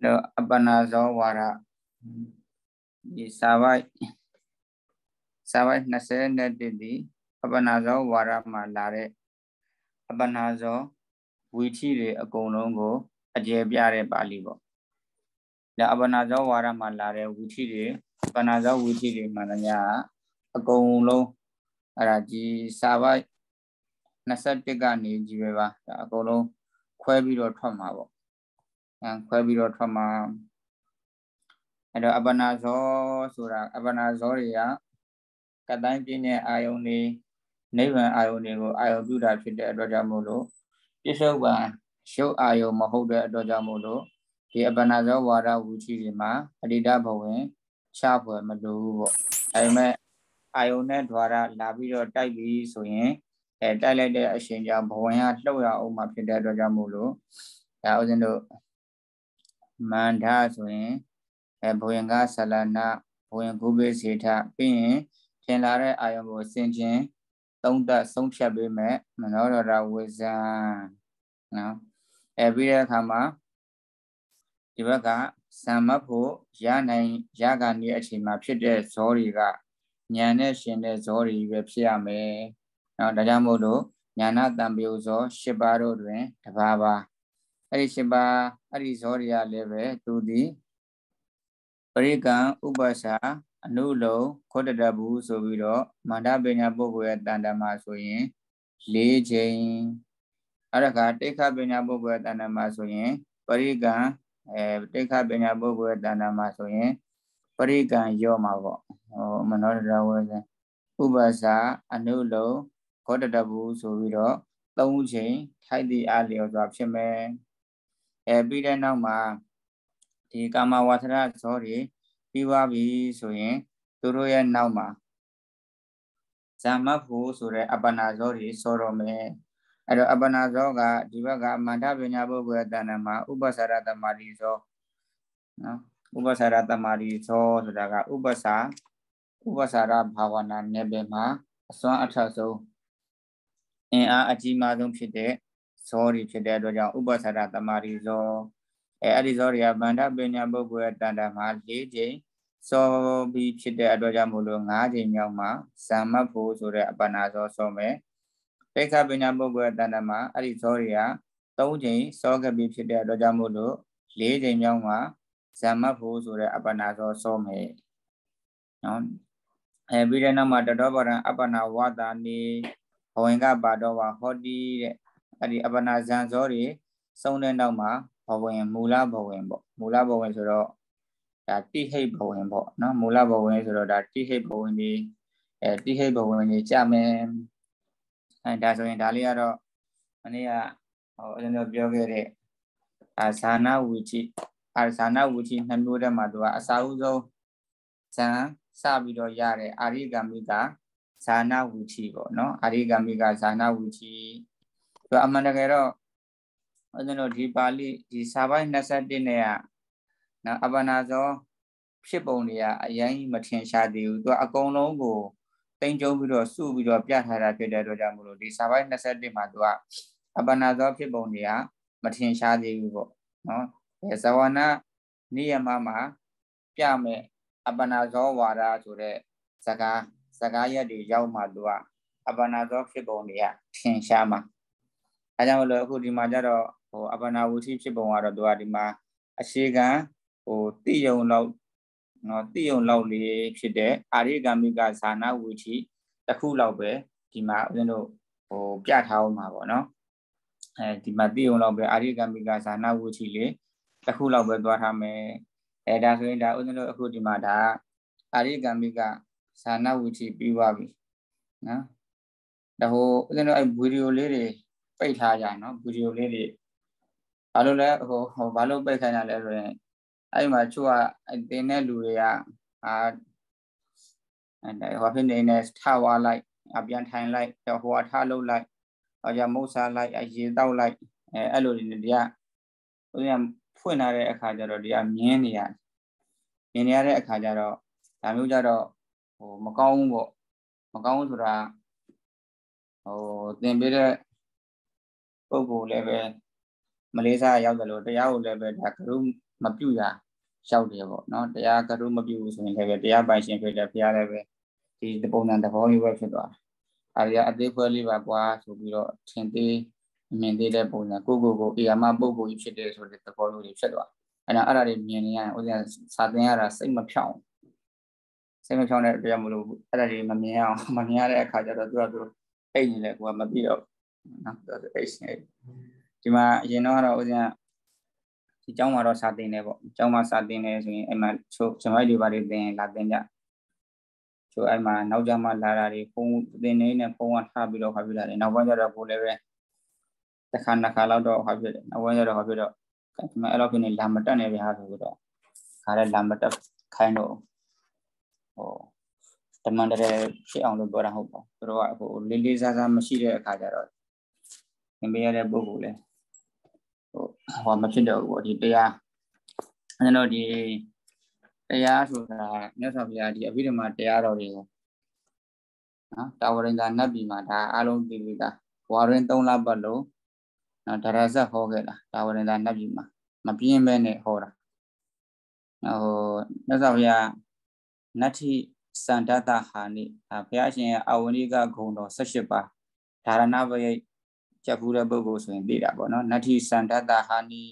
Lo apa nazo ဒီစာဝိုက်စာဝိုက်20နဲ့တည်းဒီအပ္ပနာဇောဝါရမှာလာတဲ့အပ္ပနာဇော ဝီထိတွေအကုန်လုံးကိုအကျေပြတဲ့ပါဠိပေါ့ဒါအပ္ပနာဇောဝါရမှာလာတဲ့ဝီထိတွေအပ္ပနာဇောဝီထိတွေမှာလည်းအကုန်လုံးအဲ့ဒါဒီစာဝိုက်21ကနေကြည့်ပဲပါဒါအကုန်လုံးခွဲပြီးတော့ထွက်မှာပေါ့အဲခွဲပြီးတော့ထွက်မှာအဲ့တော့အပ္ပနာဇောဆိုတာအပ္ပနာဇောတွေကကတိုင်းပြင်းတဲ့အာယုန်တွေနိဗ္ဗာန်အာယုန်တွေကိုအာယုန်ပြုတာဖြစ်တဲ့အတွက်ကြောင့်မို့လို့ပြစ္ဆုတ်ပံရုပ်အာယုန်မဟုတ်တဲ့အတွက်ကြောင့်မို့လို့ဒီအပ္ပနာဇောဝါဒဝူချိတွေမှာအတိတဘဝင်ချဖွယ်မလိုဘူးပေါ့ဒါပေမဲ့အာယုန်နဲ့ ద్వార လာပြီးတော့တိုက်ပြီးဆိုရင်အဲတိုက်လိုက်တဲ့အရှင်ကြောင့်ဘဝင်ကလှုပ်ရအောင်မှဖြစ်တဲ့အတွက်ကြောင့်မို့လို့ဒါဥစဉ်တို့မန္တာဆိုရင်အဲဘဝင်ကဆလနာဘဝင်ကုပိစေထပြီးရင်ထင်လာတဲ့အာယုံကိုဆင်ခြင်းသုံးသက်ဆုံးဖြတ်ပေးမယ်မနောရတာဝေဇံနော်အဲပြီးတဲ့အခါမှာဒီဘက်ကဇံမတ်ဖို့ရနိုင်ရကနေအချိန်မှာဖြစ်တဲ့ဇောတွေကဉာဏ်နဲ့ရှင်တဲ့ဇောတွေပဲဖြစ်ရမယ်နော်ဒါကြောင့်မို့လို့ညာနာတံပယုဇော၈ပါးတို့တွင်တပါးပါအဲ့ဒီ၈ပါးအဲ့ဒီဇောတွေကလည်းပဲသူသည်ပရိကံဥပ္ပစာအနုလုံခောတတဘူးဆိုပြီးတော့မန္တပညာပုဂ္ဂိုလ်ရဲ့တန်တမာဆိုရင်၄ချိန်အဲ့ဒါကတိခပညာပုဂ္ဂိုလ်ရဲ့တန်တမာဆိုရင်ပရိကံအဲတိခပညာပုဂ္ဂိုလ်ရဲ့တန်တမာဆိုရင် ပရိကံရော့မှာပေါ့ဟိုမနောတရဝေစဥပ္ပစာအနုလုံခောတတဘူးဆိုပြီးတော့၃ချိန်ထိုက်သည့်အလျော်စွာဖြစ်မယ်အဲပြီးတဲ့နောက်မှာဒီကာမဝါထရဇောတွေပြီးွားပြီဆိုရင်သူတို့ရဲ့နောက်မှာဇာမဖို့ဆိုတဲ့အပ္ပနာဇောတွေဆောတော်မယ်အဲ့တော့အပ္ပနာဇောကဒီဘက်ကမန္တပညာပုဂ္ဂိုလ်အတဏ္ဍမှာဥပ္ပစာရတမာတိဇောနော်ဥပ္ပစာရတမာတိဇောဆိုတာကဥပ္ပစာဥပ္ပစာရဘာဝနာနယ်ပယ်မှာအစွမ်းအထက်ဆုံးအင်အားအကြီးမားဆုံးဖြစ်တဲ့ဇောတွေဖြစ်တဲ့အတွက်ကြောင့်ဥပ္ပစာရတမာတိဇောအဲအဲ့ဒီဇောတွေကဗန္ဓပညာပုဂ္ဂိုလ်တန်တာမှာ၄ချိန်စောပြီးဖြစ်တဲ့အတွက်ကြောင့်မို့လို့၅ချိန်မြောက်မှာဇာမတ်ဖို့ဆိုတဲ့အပနာဇောစောမယ်တိခပညာပုဂ္ဂိုလ်တန်တာမှာအဲ့ဒီဇောတွေက၃ချိန်စောကပြီးဖြစ်တဲ့အတွက်ကြောင့်မို့လို့၄ချိန်မြောက်မှာဇာမတ်ဖို့ဆိုတဲ့အပနာဇောစောမယ်နော်အဲပြီးတဲ့နောက်မှာတတော်ဗရံအပနာဝတာနေဘဝင်ကပါတော့ပါဟောတိတဲ့အဲ့ဒီအပနာဇံဇောတွေစုံတဲ့နောက်မှာဝင်မူလဘဝင်ပေါ့မူလဘဝင်ဆိုတော့ဒါတိဟိတ်ဘဝင်ပေါ့နော်မူလဘဝင်ဆိုတော့ဒါတိဟိတ်ဘဝင်ဒီအဲတိဟိတ်ဘဝင်ကြီးကြမယ်အဲဒါဆိုရင်ဒါလေးကတော့မနေ့ကဟိုအရင်ကပြောခဲ့တဲ့အာဇာနာဝီတိအာဇာနာဝီတိနှစ်မျိုးတည်းမှာသူကအစာဦးဆုံးဇံစပြီးတော့ရတဲ့အာရိကမိကဇာနာဝီတိပေါ့နော်အာရိကမိကဇာနာဝီတိသူအမှန်တကယ်တော့ဦးဇင်းတို့ဒီပါဠိဒီစာပိုင်း21နဲ့ကနော်အပ္ပနာဇောဖြစ်ပုံတွေကအရင်မထင်ရှားသေးဘူးသူကအကုန်လုံးကိုတင်ကြုံပြီးတော့စုပြီးတော့ပြထားတာဖြစ်တဲ့အတွက်ကြောင့်မလို့ဒီစာပိုင်း21မှာသူကအပ္ပနာဇောဖြစ်ပုံတွေကမထင်ရှားသေးဘူးပေါ့နော်ဇဝနာနိယမမှာပြမဲ့အပ္ပနာဇောဝါဒဆိုတဲ့ဇကာဇကာရက်တွေရောက်မှသူကအပ္ပနာဇောဖြစ်ပုံတွေကထင်ရှားမှာအဲကြောင့်မလို့အခုဒီမှာကျတော့ဟိုအပနာဝုထိဖြစ်ပုံကတော့သူကဒီမှာအရှိကံဟိုတိယုံလောက်နော်တိယုံလောက်လေးဖြစ်တဲ့အာရိကမိကဇာနာဝုထိတစ်ခုလောက်ပဲဒီမှာဦးဇင်းတို့ဟိုပြထားအောင်ပါဗောနော်အဲဒီမှာတိယုံလောက်ပဲအာရိကမိကဇာနာဝုထိလေးတစ်ခုလောက်ပဲသွားထားမယ်အဲဒါဆိုရင်ဒါဦးဇင်းတို့အခုဒီမှာဒါအာရိကမိကဇာနာဝုထိပြီးသွားပြီနော်ဒါဟိုဦးဇင်းတို့အဲဗီဒီယိုလေးတွေပိတ်ထားကြနော်ဗီဒီယိုလေးတွေဘာလို့လဲဟိုဟိုဘာလို့ပိတ်ခိုင်းတာလဲဆိုရင်အဲ့မှာချို့ကတင်တဲ့လူတွေကအာအဲ့ဟိုဖြစ်နေနေထဝါလိုက် အပြန်ထိုင်လိုက်ဟိုအထလုပ်လိုက်ဟောကြမုတ်စားလိုက်အရေတောက်လိုက်အဲအဲ့လိုတွေတရားဥပမာဖွင့်လာတဲ့အခါကျတော့တရားမြင်းနေရမြင်နေရတဲ့အခါကျတော့ဒါမျိုးကြတော့ဟိုမကောင်းဘူးပေါ့မကောင်းဘူးဆိုတာဟိုသင်ပေးတဲ့ပုံပုံလည်းပဲမလေးရှားရောက်တယ်လို့တရားကိုလည်းပဲဒါကရုမပြုတ်ရရောက်တယ်ပေါ့နော်တရားကရုမပြုတ်ဘူးဆိုရင်လည်းပဲတရားပိုင်ရှင်ဖြစ်တဲ့ဘုရားလည်းပဲဒီပုံစံသဘောမျိုးပဲဖြစ်သွားတာအဲဒီအသေးဖွဲလေးပါကွာဆိုပြီးတော့ထင်သေးအမြင်သေးတဲ့ပုံစံကိုကိုကိုအေယမပုဂ္ဂိုလ်ကြီးဖြစ်တယ်ဆိုတဲ့သဘောလိုတွေဖြစ်သွားအဲ့တော့အဲ့ဒါတွေမြင်နေရရင်ဥစဉ်စာသင်ရတာစိတ်မဖြောင်းစိတ်မဖြောင်းတဲ့တရားမလို့အဲ့ဒါတွေမမြင်အောင်မမြင်ရတဲ့အခါကျတော့သူကသူအိတ်နေလဲကိုကမပြီးတော့နော်သူအိတ်နေဒီမှာအရင်တော့ကတော့ဦးဇင်းကဒီကျောင်းမှာတော့စာသင်တယ်ပေါ့ကျောင်းမှာစာသင်တယ်ဆိုရင်အဲ့မှာချို့ကျွန်မတွေဘာတွေသင်လာသင်ကြချို့အဲ့မှာနောက်ကြမှာလာတာတွေဖုန်းသင်နေနဲ့ဖုန်းကထားပြီးတော့ခါပြလာတယ်နောက်ပိုင်းကျတော့ကိုလည်းပဲတစ်ခါနှစ်ခါလောက်တော့ခါပြတယ်နောက်ပိုင်းကျတော့ခါပြတော့ကျွန်မအဲ့လောက်ပြနေလာမတက်နေပြဟာဆိုတော့ခါလည်းလာမတက်ခိုင်းတော့ဟိုတမန်တည်းဖြစ်အောင်လို့ပြောတာဟုတ်ပါဘူးတို့ကဟိုလေးလေးစားစားမရှိတဲ့အခါကျတော့သင်ပေးရတဲ့ပုံကိုလည်းဟောမဖြစ်တော့ဘူးပေါ့ဒီတရားကျွန်တော်ဒီတရားဆိုတာမြတ်စွာဘုရားဒီအဘိဓမ္မာတရားတော်တွေကိုနော်တာဝရင်သာနတ်ပြည်မှာဒါအလုံးပြည်ပြည်သားဝါရင်3လပတ်လုံးနော်ဒါရဇတ်ဟောခဲ့တာတာဝရင်သာနတ်ပြည်မှာမပြင်းပဲနဲ့ဟောတာဟိုမြတ်စွာဘုရားနတ္ထိစန္ဒတဟာနိဘုရားရှင်ရဲ့အဝဏိကဂုံတော်18ပါးဒါရဏပယိတ်ကြက်ဘူးတဲ့ပုဂ္ဂိုလ်ဆိုရင်သိတာပေါ့နော်နတ္ထိစန္ဒတဟာနိ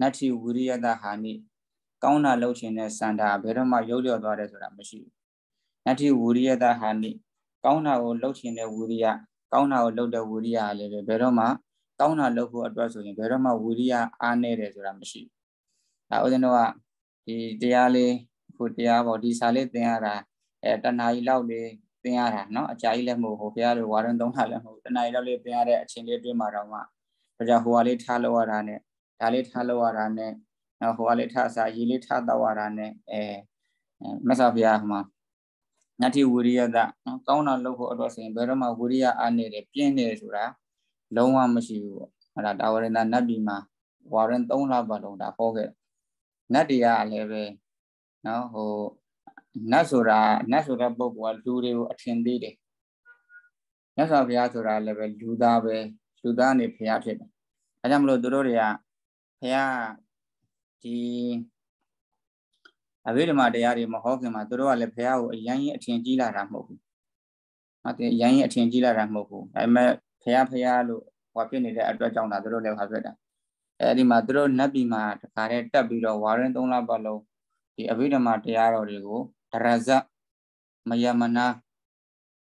နတ္ထိဝိရိယတဟာနိကောင်းတာလုပ်ခြင်းနဲ့စန္ဒာဘယ်တော့မှရုပ်လျော့သွားတယ်ဆိုတာမရှိဘူးနတ္ထိဝိရိယတဟာနိကောင်းတာကိုလုပ်ခြင်းနဲ့ဝိရိယကောင်းတာကိုလုပ်တဲ့ဝိရိယအားလည်းပဲဘယ်တော့မှကောင်းတာလုပ်ဖို့အတွက်ဆိုရင်ဘယ်တော့မှဝိရိယအားနည်းတယ်ဆိုတာမရှိဘူး။ဒါဥစဉ်တော့ကဒီတရားလေးခုတရားပေါ့ဒီစာလေးသင်ရတာအဲတဏှာကြီးလောက်လေးပင်ရတာเนาะအကြာကြီးလည်းမဟုတ်ဟိုဘုရားလိုဝါရင်သုံးတာလည်းမဟုတ်တဏှာရီလောက်လေးပင်ရတဲ့အချိန်လေးအတွင်းမှာတော့မှဒါကြောင့်ဟိုကလေးထားလောက်ရတာနဲ့ဒါလေးထားလောက်ရတာနဲ့ဟိုကလေးထားစာရေလေးထားတော့ရတာနဲ့အဲမဆာဘုရားမှာနတ္တိဝိရိယကနော်ကောင်းတာလုပ်ဖို့အတွက်ဆိုရင်ဘယ်တော့မှဝိရိယအားနေတယ်ပြင်းနေတယ်ဆိုတာလုံးဝမရှိဘူးပေါ့အဲ့ဒါတာဝရဏနတ်ပြည်မှာဝါရင်3လပတ်လုံးဒါဟောခဲ့နတ်တရားလည်းပဲနော်ဟိုနတ်ဆိုတာနတ်ဆိုတဲ့ပုဂ္ဂိုလ်ကလူတွေကိုအထင်သေးတယ်။မြတ်စွာဘုရားဆိုတာလည်းပဲလူသားပဲလူသားနေဘုရားဖြစ်တယ်။ဒါကြောင့်မလို့သူတို့တွေကဘုရားဒီအဘိဓမ္မာတရားတွေမဟောခင်မှာသူတို့ကလည်းဘုရားကိုအရင်ရင်အထင်ကြီးလာတာမဟုတ်ဘူး။ဟုတ်တယ်အရင်ရင်အထင်ကြီးလာတာမဟုတ်ဘူး။ဒါပေမဲ့ဘုရားဘုရားလို့ဟောဖြစ်နေတဲ့အတွက်ကြောင့်ဒါသူတို့လည်းဟောဖြစ်တာ။အဲဒီမှာသူတို့နတ်ပြည်မှာတခါတည်းတက်ပြီးတော့ဝါရင်၃လပတ်လုံးဒီအဘိဓမ္မာတရားတော်တွေကိုဒရဇမယမနာ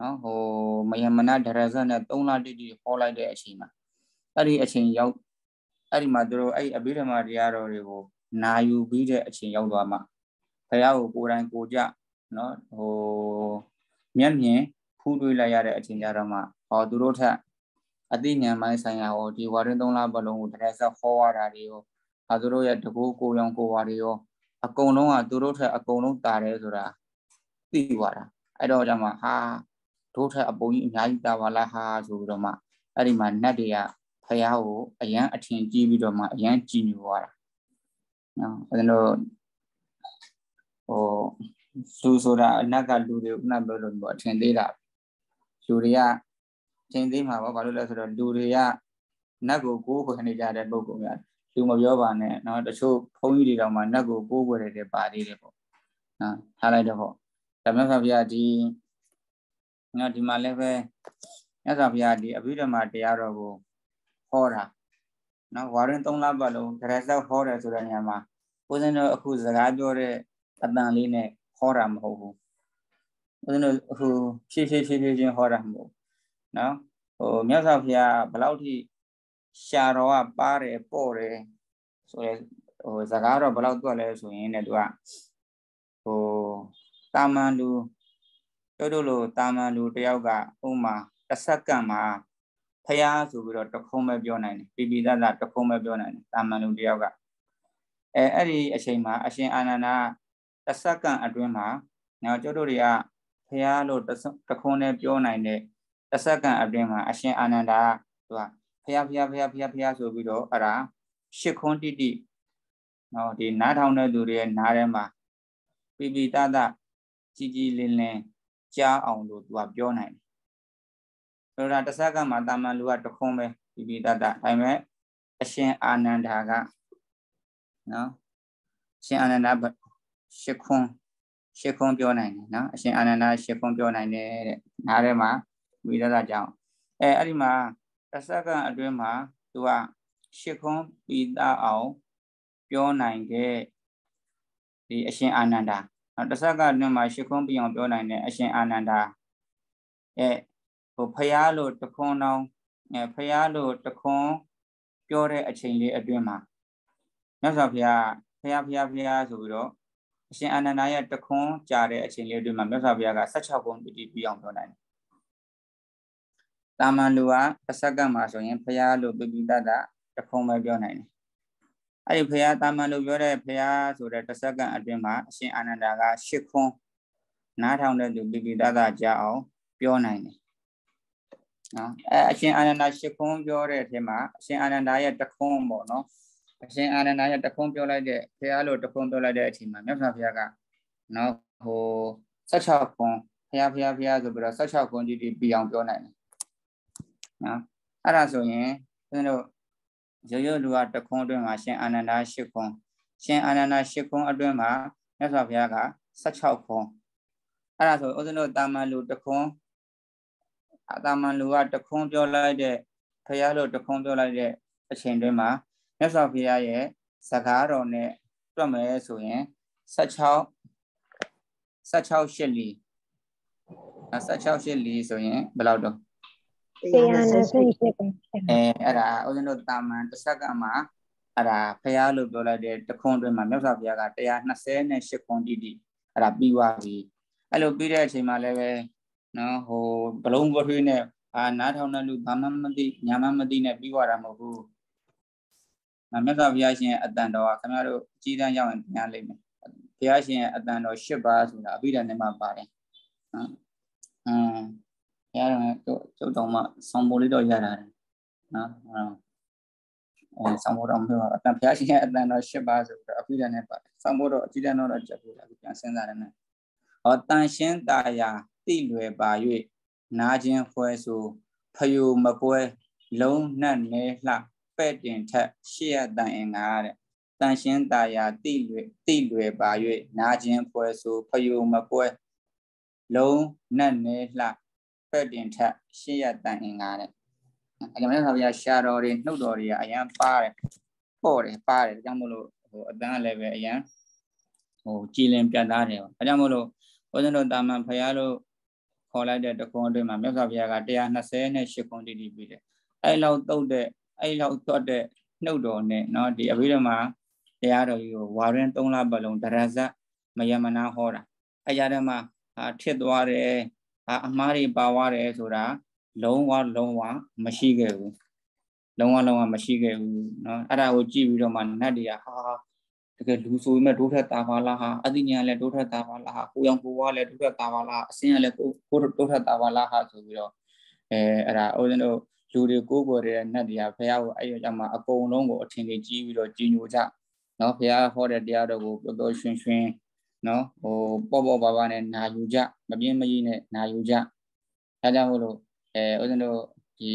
နော်ဟိုမယမနာဒရဇနဲ့3လတိတိဟောလိုက်တဲ့အချိန်မှာအဲ့ဒီအချိန်ရောက်အဲ့ဒီမှာတို့အဲ့အဘိဓမ္မာတရားတော်တွေကိုနာယူပြီးတဲ့အချိန်ရောက်သွားမှဘုရားကိုကိုယ်တိုင်ကိုကြနော်ဟိုမျက်မြင်ဖူးတွေးလိုက်ရတဲ့အချိန်ကြတော့မှဟောသူတို့ထက်အသိဉာဏ်ပိုင်းဆိုင်ရာဟောဒီဝါရင်၃လဘလုံးကိုတရားဆက်ဟောရတာတွေရောဟာသူတို့ရဲ့တကူကိုရောင်ကိုဝါတွေရောအကုန်လုံးကသူတို့ထက်အကုန်လုံးတာတယ်ဆိုတာသိသွားတာအဲ့တော့ကျမှဟာတို့ထက်အပုံကြီးအများကြီးတာပါလားဟာဆိုပြီးတော့မှအဲ့ဒီမှာ နတ်တွေကဖះကိုအရန်အထင်ကြီးပြီးတော့မှအရန်ကြည်ညိုသွားတာနော်ဦးဇင်းတို့ဟိုလူဆိုတာအနတ်ကလူတွေဥနာပြောလို့ပေါ့အထင်သေးတာလူတွေကအထင်သေးမှာပေါ့ဘာလို့လဲဆိုတော့လူတွေကနတ်ကိုကိုးခွေနေကြတဲ့ပုံကောင်များလူမပြောပါနဲ့เนาะတချို့ဘုန်းကြီးတွေတောင်မှနတ်ကိုကိုးကွယ်တယ်တဲ့ပါသေးတယ်ပေါ့နော်ထားလိုက်တော့ပေါ့ဓမ္မဆရာဒီเนาะဒီမှာလည်းပဲမြတ်စွာဘုရားဒီအဘိဓမ္မာတရားတော်ကိုဟောတာနော်ဝါရင်3လပတ်လုံးတရဆောက်ဟောတယ်ဆိုတဲ့နေရာမှာကိုစင်းတို့အခုစကားပြောတဲ့အတန်လေးနဲ့ဟောတာမဟုတ်ဘူးဦးဇင်းတို့အခုဖြည်းဖြည်းဖြည်းဖြည်းချင်းဟောတာမဟုတ်နော်ဟိုမြတ်စွာဘုရားဘယ်လောက်ထိရှာတော်ကပါတယ်ပို့တယ်ဆိုရယ်ဟိုစကားတော့ဘယ်လောက်တွက်လဲဆိုရင်လည်းသူကဟိုတာမန်လူတို့တို့လိုတာမန်လူတယောက်ကဥမာတစ်စက္ကန့်မှာဖျားဆိုပြီးတော့တခုံးပဲပြောနိုင်တယ်ပြပိသသတခုံးပဲပြောနိုင်တယ်တာမန်လူတယောက်ကအဲအဲ့ဒီအချိန်မှာ အရှင်အာနန္ဒာတစ်စက္ကန့်အတွင်းမှာနော်တို့တို့တွေကဖျားလို့တခုံးနဲ့ပြောနိုင်တဲ့တစ်စက္ကန့်အတွင်းမှာ အရှင်အာနန္ဒာကသူကဖះဖះဖះဖះဖះဆိုပြီးတော့အဲ့ဒါရှစ်ခွန်းတိတိနော်ဒီနားထောင်တဲ့သူတွေရဲ့နားထဲမှာပြပြတတကြီးကြီးလင်းလင်းကြားအောင်လို့သူကပြောနိုင်တယ်ဆိုတာတစ်ဆက်ကမှတာမန်လူကတခွန်းပဲပြပြတတဒါပေမဲ့အရှင်အာနန္ဒာကနော်ရှင်အာနန္ဒာရှစ်ခွန်းရှစ်ခွန်းပြောနိုင်တယ်နော်အရှင်အာနန္ဒာရှစ်ခွန်းပြောနိုင်တယ်တဲ့နားထဲမှာပြပြတတကြောင့်အဲအဲ့ဒီမှာတစ်စက္ကန့်အတွင်းမှာသူကရှ िख ုံးပီတာအောင်ပြောနိုင်ခဲ့ဒီအရှင်အာနန္ဒာတစ်စက္ကန့်အတွင်းမှာရှ िख ုံးပီအောင်ပြောနိုင်တဲ့အရှင်အာနန္ဒာရဲ့ဟိုဖယားလို့တခွန်းတောင်းဖယားလို့တခွန်းပြောတဲ့အချိန်လေးအတွင်းမှာမြတ်စွာဘုရားဖယားဖယားဖယားဆိုပြီးတော့အရှင်အာနန္ဒာရဲ့တခွန်းကြားတဲ့အချိန်လေးအတွင်းမှာမြတ်စွာဘုရားက16ဘုံပီတိပြီးအောင်ပြောနိုင်တယ်တာမန်လူကတစ်စက္ကန့်မှာဆိုရင်ဖရာလို့ပြပိတတတခုံပဲပြောနိုင်တယ်အဲ့ဒီဖရာတာမန်လူပြောတဲ့ဖရာဆိုတဲ့တစ်စက္ကန့်အတွင်းမှာအရှင်အာနန္ဒာကရှစ်ခွန်းနားထောင်တဲ့သူပြပိတတကြားအောင်ပြောနိုင်တယ်နော်အဲအရှင်အာနန္ဒာရှစ်ခွန်းပြောတဲ့အထက်မှာအရှင်အာနန္ဒာရဲ့တခွန်းပေါ့နော်အရှင်အာနန္ဒာရဲ့တခွန်းပြောလိုက်တဲ့ဖရာလို့တခွန်းပြောလိုက်တဲ့အချိန်မှာမြတ်စွာဘုရားကနော်ဟို16ခွန်းဖရာဖရာဖရာဆိုပြီးတော့16ခွန်းကြီးကြီးပြအောင်ပြောနိုင်တယ်နော်အဲ့ဒါဆိုရင်ဦးဇင်းတို့ရိုးရိုးလူကတခွန်းအတွင်းမှာရှင်အာနန္ဒာ၈ခွန်းရှင်အာနန္ဒာ၈ခွန်းအတွင်းမှာမြတ်စွာဘုရားက16ခွန်းအဲ့ဒါဆိုဦးဇင်းတို့တာမန်လူတခွန်းအတာမန်လူကတခွန်းပြောလိုက်တဲ့ဘုရားလို့တခွန်းပြောလိုက်တဲ့အချိန်တွင်းမှာမြတ်စွာဘုရားရဲ့စကားတော်နဲ့တွက်မယ်ဆိုရင်16 16ရှစ်လီ16ရှစ်လီဆိုရင်ဘယ်လောက်တော့128ပဲဖြစ်အဲအဲ့ဒါဦးဇင်းတို့တာမန်တစ်ဆက်ကမှာအဲ့ဒါဖះလို့ပြောလိုက်တဲ့တခွန်းအတွင်းမှာမြတ်စွာဘုရားက128ခွန်းတိတိအဲ့ဒါပြီးသွားပြီအဲ့လိုပြီးတဲ့အချိန်မှာလည်းပဲနော်ဟိုဘလုံးပထွေးနဲ့အာနားထောင်တဲ့လူဘာမှမသိညာမှမသိနဲ့ပြီးသွားတာမဟုတ်ဘူး။မြတ်စွာဘုရားရှင်အတန်တော်ကခင်ဗျားတို့အကြီးတန်းရောက်ရင်သင်ရလိမ့်မယ်။ဘုရားရှင်အတန်တော်၈ပါးဆိုတာအဘိဓမ္မာမှာပါတယ်။နော်။အင်းရတော့ကျုပ်တော်မှဆောင်ပေါ်လေးတော့ရတာနော်အဲဆောင်ပေါ်တော့မပြောအတန်ဖျားရှင်ရဲ့အတန်တော့၈ပါးဆိုတော့အပိဓာနဲ့ပါဆောင်ပေါ်တော့အကြည့်တန်းတော့ကြက်ဘူးလားပြန်စဉ်းစားရမယ်ဟောတန်ရှင်းတာယာတိလွယ်ပါ၍နာခြင်းဖွဲဆိုဖယုမကွဲလုံးနှက်နေလှပဲ့တင်ထက်ရှေ့ရတန်အင်္ဂါတဲ့တန်ရှင်းတာယာတိလွယ်တိလွယ်ပါ၍နာခြင်းဖွဲဆိုဖယုမကွဲလုံးနှက်နေလှဖက်တင်ထရှေ့ရတန်အင်္ဂါနဲ့အကြမ်းမဲ့ဆရာရှာတော်တွေနှုတ်တော်တွေကအရန်ပါတယ်ပေါ့တယ်ပါတယ်ဒါကြောင့်မို့လို့ဟိုအတန်းလည်းပဲအရန်ဟိုကြည်လင်ပြတ်သားတယ်ဒါကြောင့်မို့လို့ဘုဇင်းတို့တာမန်ဖရာတို့ခေါ်လိုက်တဲ့တခွန်းအတွင်းမှာမြတ်စွာဘုရားက128ခွန်းတိတိပြီးတယ်အဲ့လောက်တုတ်တဲ့အဲ့လောက်သွတ်တဲ့နှုတ်တော်နဲ့เนาะဒီအဘိဓမ္မာတရားတော်ကြီးကိုဝါရင်3လပတ်လုံးတရဇတ်မယမနာဟောတာအဲ့ကြတဲ့မှာဟာထစ်သွားတယ်အမှားတွေပါသွားတယ်ဆိုတာ လုံးဝလုံးဝမရှိခဲ့ဘူးလုံးဝလုံးဝမရှိခဲ့ဘူးเนาะအဲ့ဒါကိုကြည့်ပြီးတော့မှနတ်တွေကဟာတကယ်လူဆိုပေမဲ့ဒုထက်တာပါလားဟာအသိဉာဏ်လည်းဒုထက်တာပါလားဟာကိုယောင်ကိုဝါလည်းဒုထက်တာပါလားအစင်းကလည်းကိုကိုဒုထက်တာပါလားဟာဆိုပြီးတော့အဲအဲ့ဒါဦးဇင်းတို့လူတွေကိုကိုယ်တွေနတ်တွေကဖះကိုအဲ့ရကြမှာအကုန်လုံးကိုအထင်ကြီးကြီးပြီးတော့ကြီးညိုကြเนาะဖះဟောတဲ့တရားတော်ကိုပျော်ပျော်ရွှင်ရွှင်နော်ဟိုပေါ့ပေါ့ပါပါနဲ့နာယူကြမပြင်းမရည်နဲ့နာယူကြဒါကြောင့်မို့လို့အဲဦးဇင်းတို့ဒီ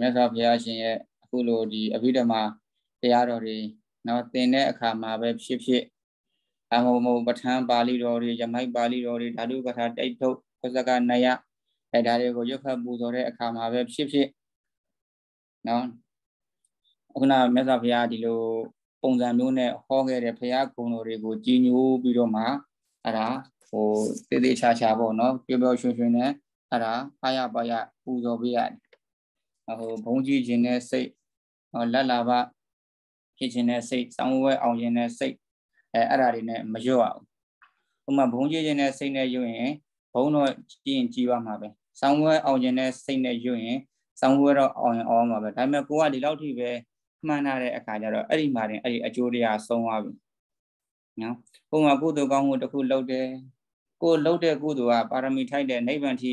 မြတ်စွာဘုရားရှင်ရဲ့အခုလိုဒီအဘိဓမ္မာတရားတော်တွေနော်သင်တဲ့အခါမှာပဲဖြစ်ဖြစ်အမောမောပဋ္ဌာန်းပါဠိတော်တွေယမိုက်ပါဠိတော်တွေဓာတုကထာတိတ်ထုတ်ခဇကနယအဲဒါတွေကိုရုပ်ခတ်ပူဇော်တဲ့အခါမှာပဲဖြစ်ဖြစ်နော် အခုနမြတ်စွာဘုရားဒီလိုပုံစံမျိုးနဲ့ဟောခဲ့တဲ့ဘုရားဂုဏ်တော်တွေကိုကြီးညိုပြီးတော့မှအဲ့ဒါဟိုတည်တည်ချာချာပေါ့နော်ပျော်ပျော်ရွှင်ရွှင်နဲ့အဲ့ဒါအားရပါရပူဇော်ပေးရတယ်ဟိုဘုံကြည့်ခြင်းနဲ့စိတ်ဟိုလက်လာပါဖြစ်ခြင်းနဲ့စိတ်စောင်းဝဲအောင်ခြင်းနဲ့စိတ်အဲအဲ့ဒါတွေနဲ့မလျော့အောင်ဥမာဘုံကြည့်ခြင်းနဲ့စိတ်နဲ့ယွရင်ဘုံတော့ကြည့်ရင်ကြည်ပါမှာပဲစောင်းဝဲအောင်ခြင်းနဲ့စိတ်နဲ့ယွရင်စောင်းဝဲတော့အောင်ရင်အောင်မှာပဲဒါပေမဲ့ကိုကဒီလောက်ထိပဲမှန်တာတဲ့အခါကျတော့အဲ့ဒီမှာတင်အဲ့ဒီအကျိုးတရားဆုံးသွားပြီနော်ပုံမှန်ကုသိုလ်ကောင်းမှုတစ်ခုလုပ်တယ်ကိုလုပ်တဲ့ကုသိုလ်ကပါရမီထိုက်တဲ့နိဗ္ဗာန်ထိ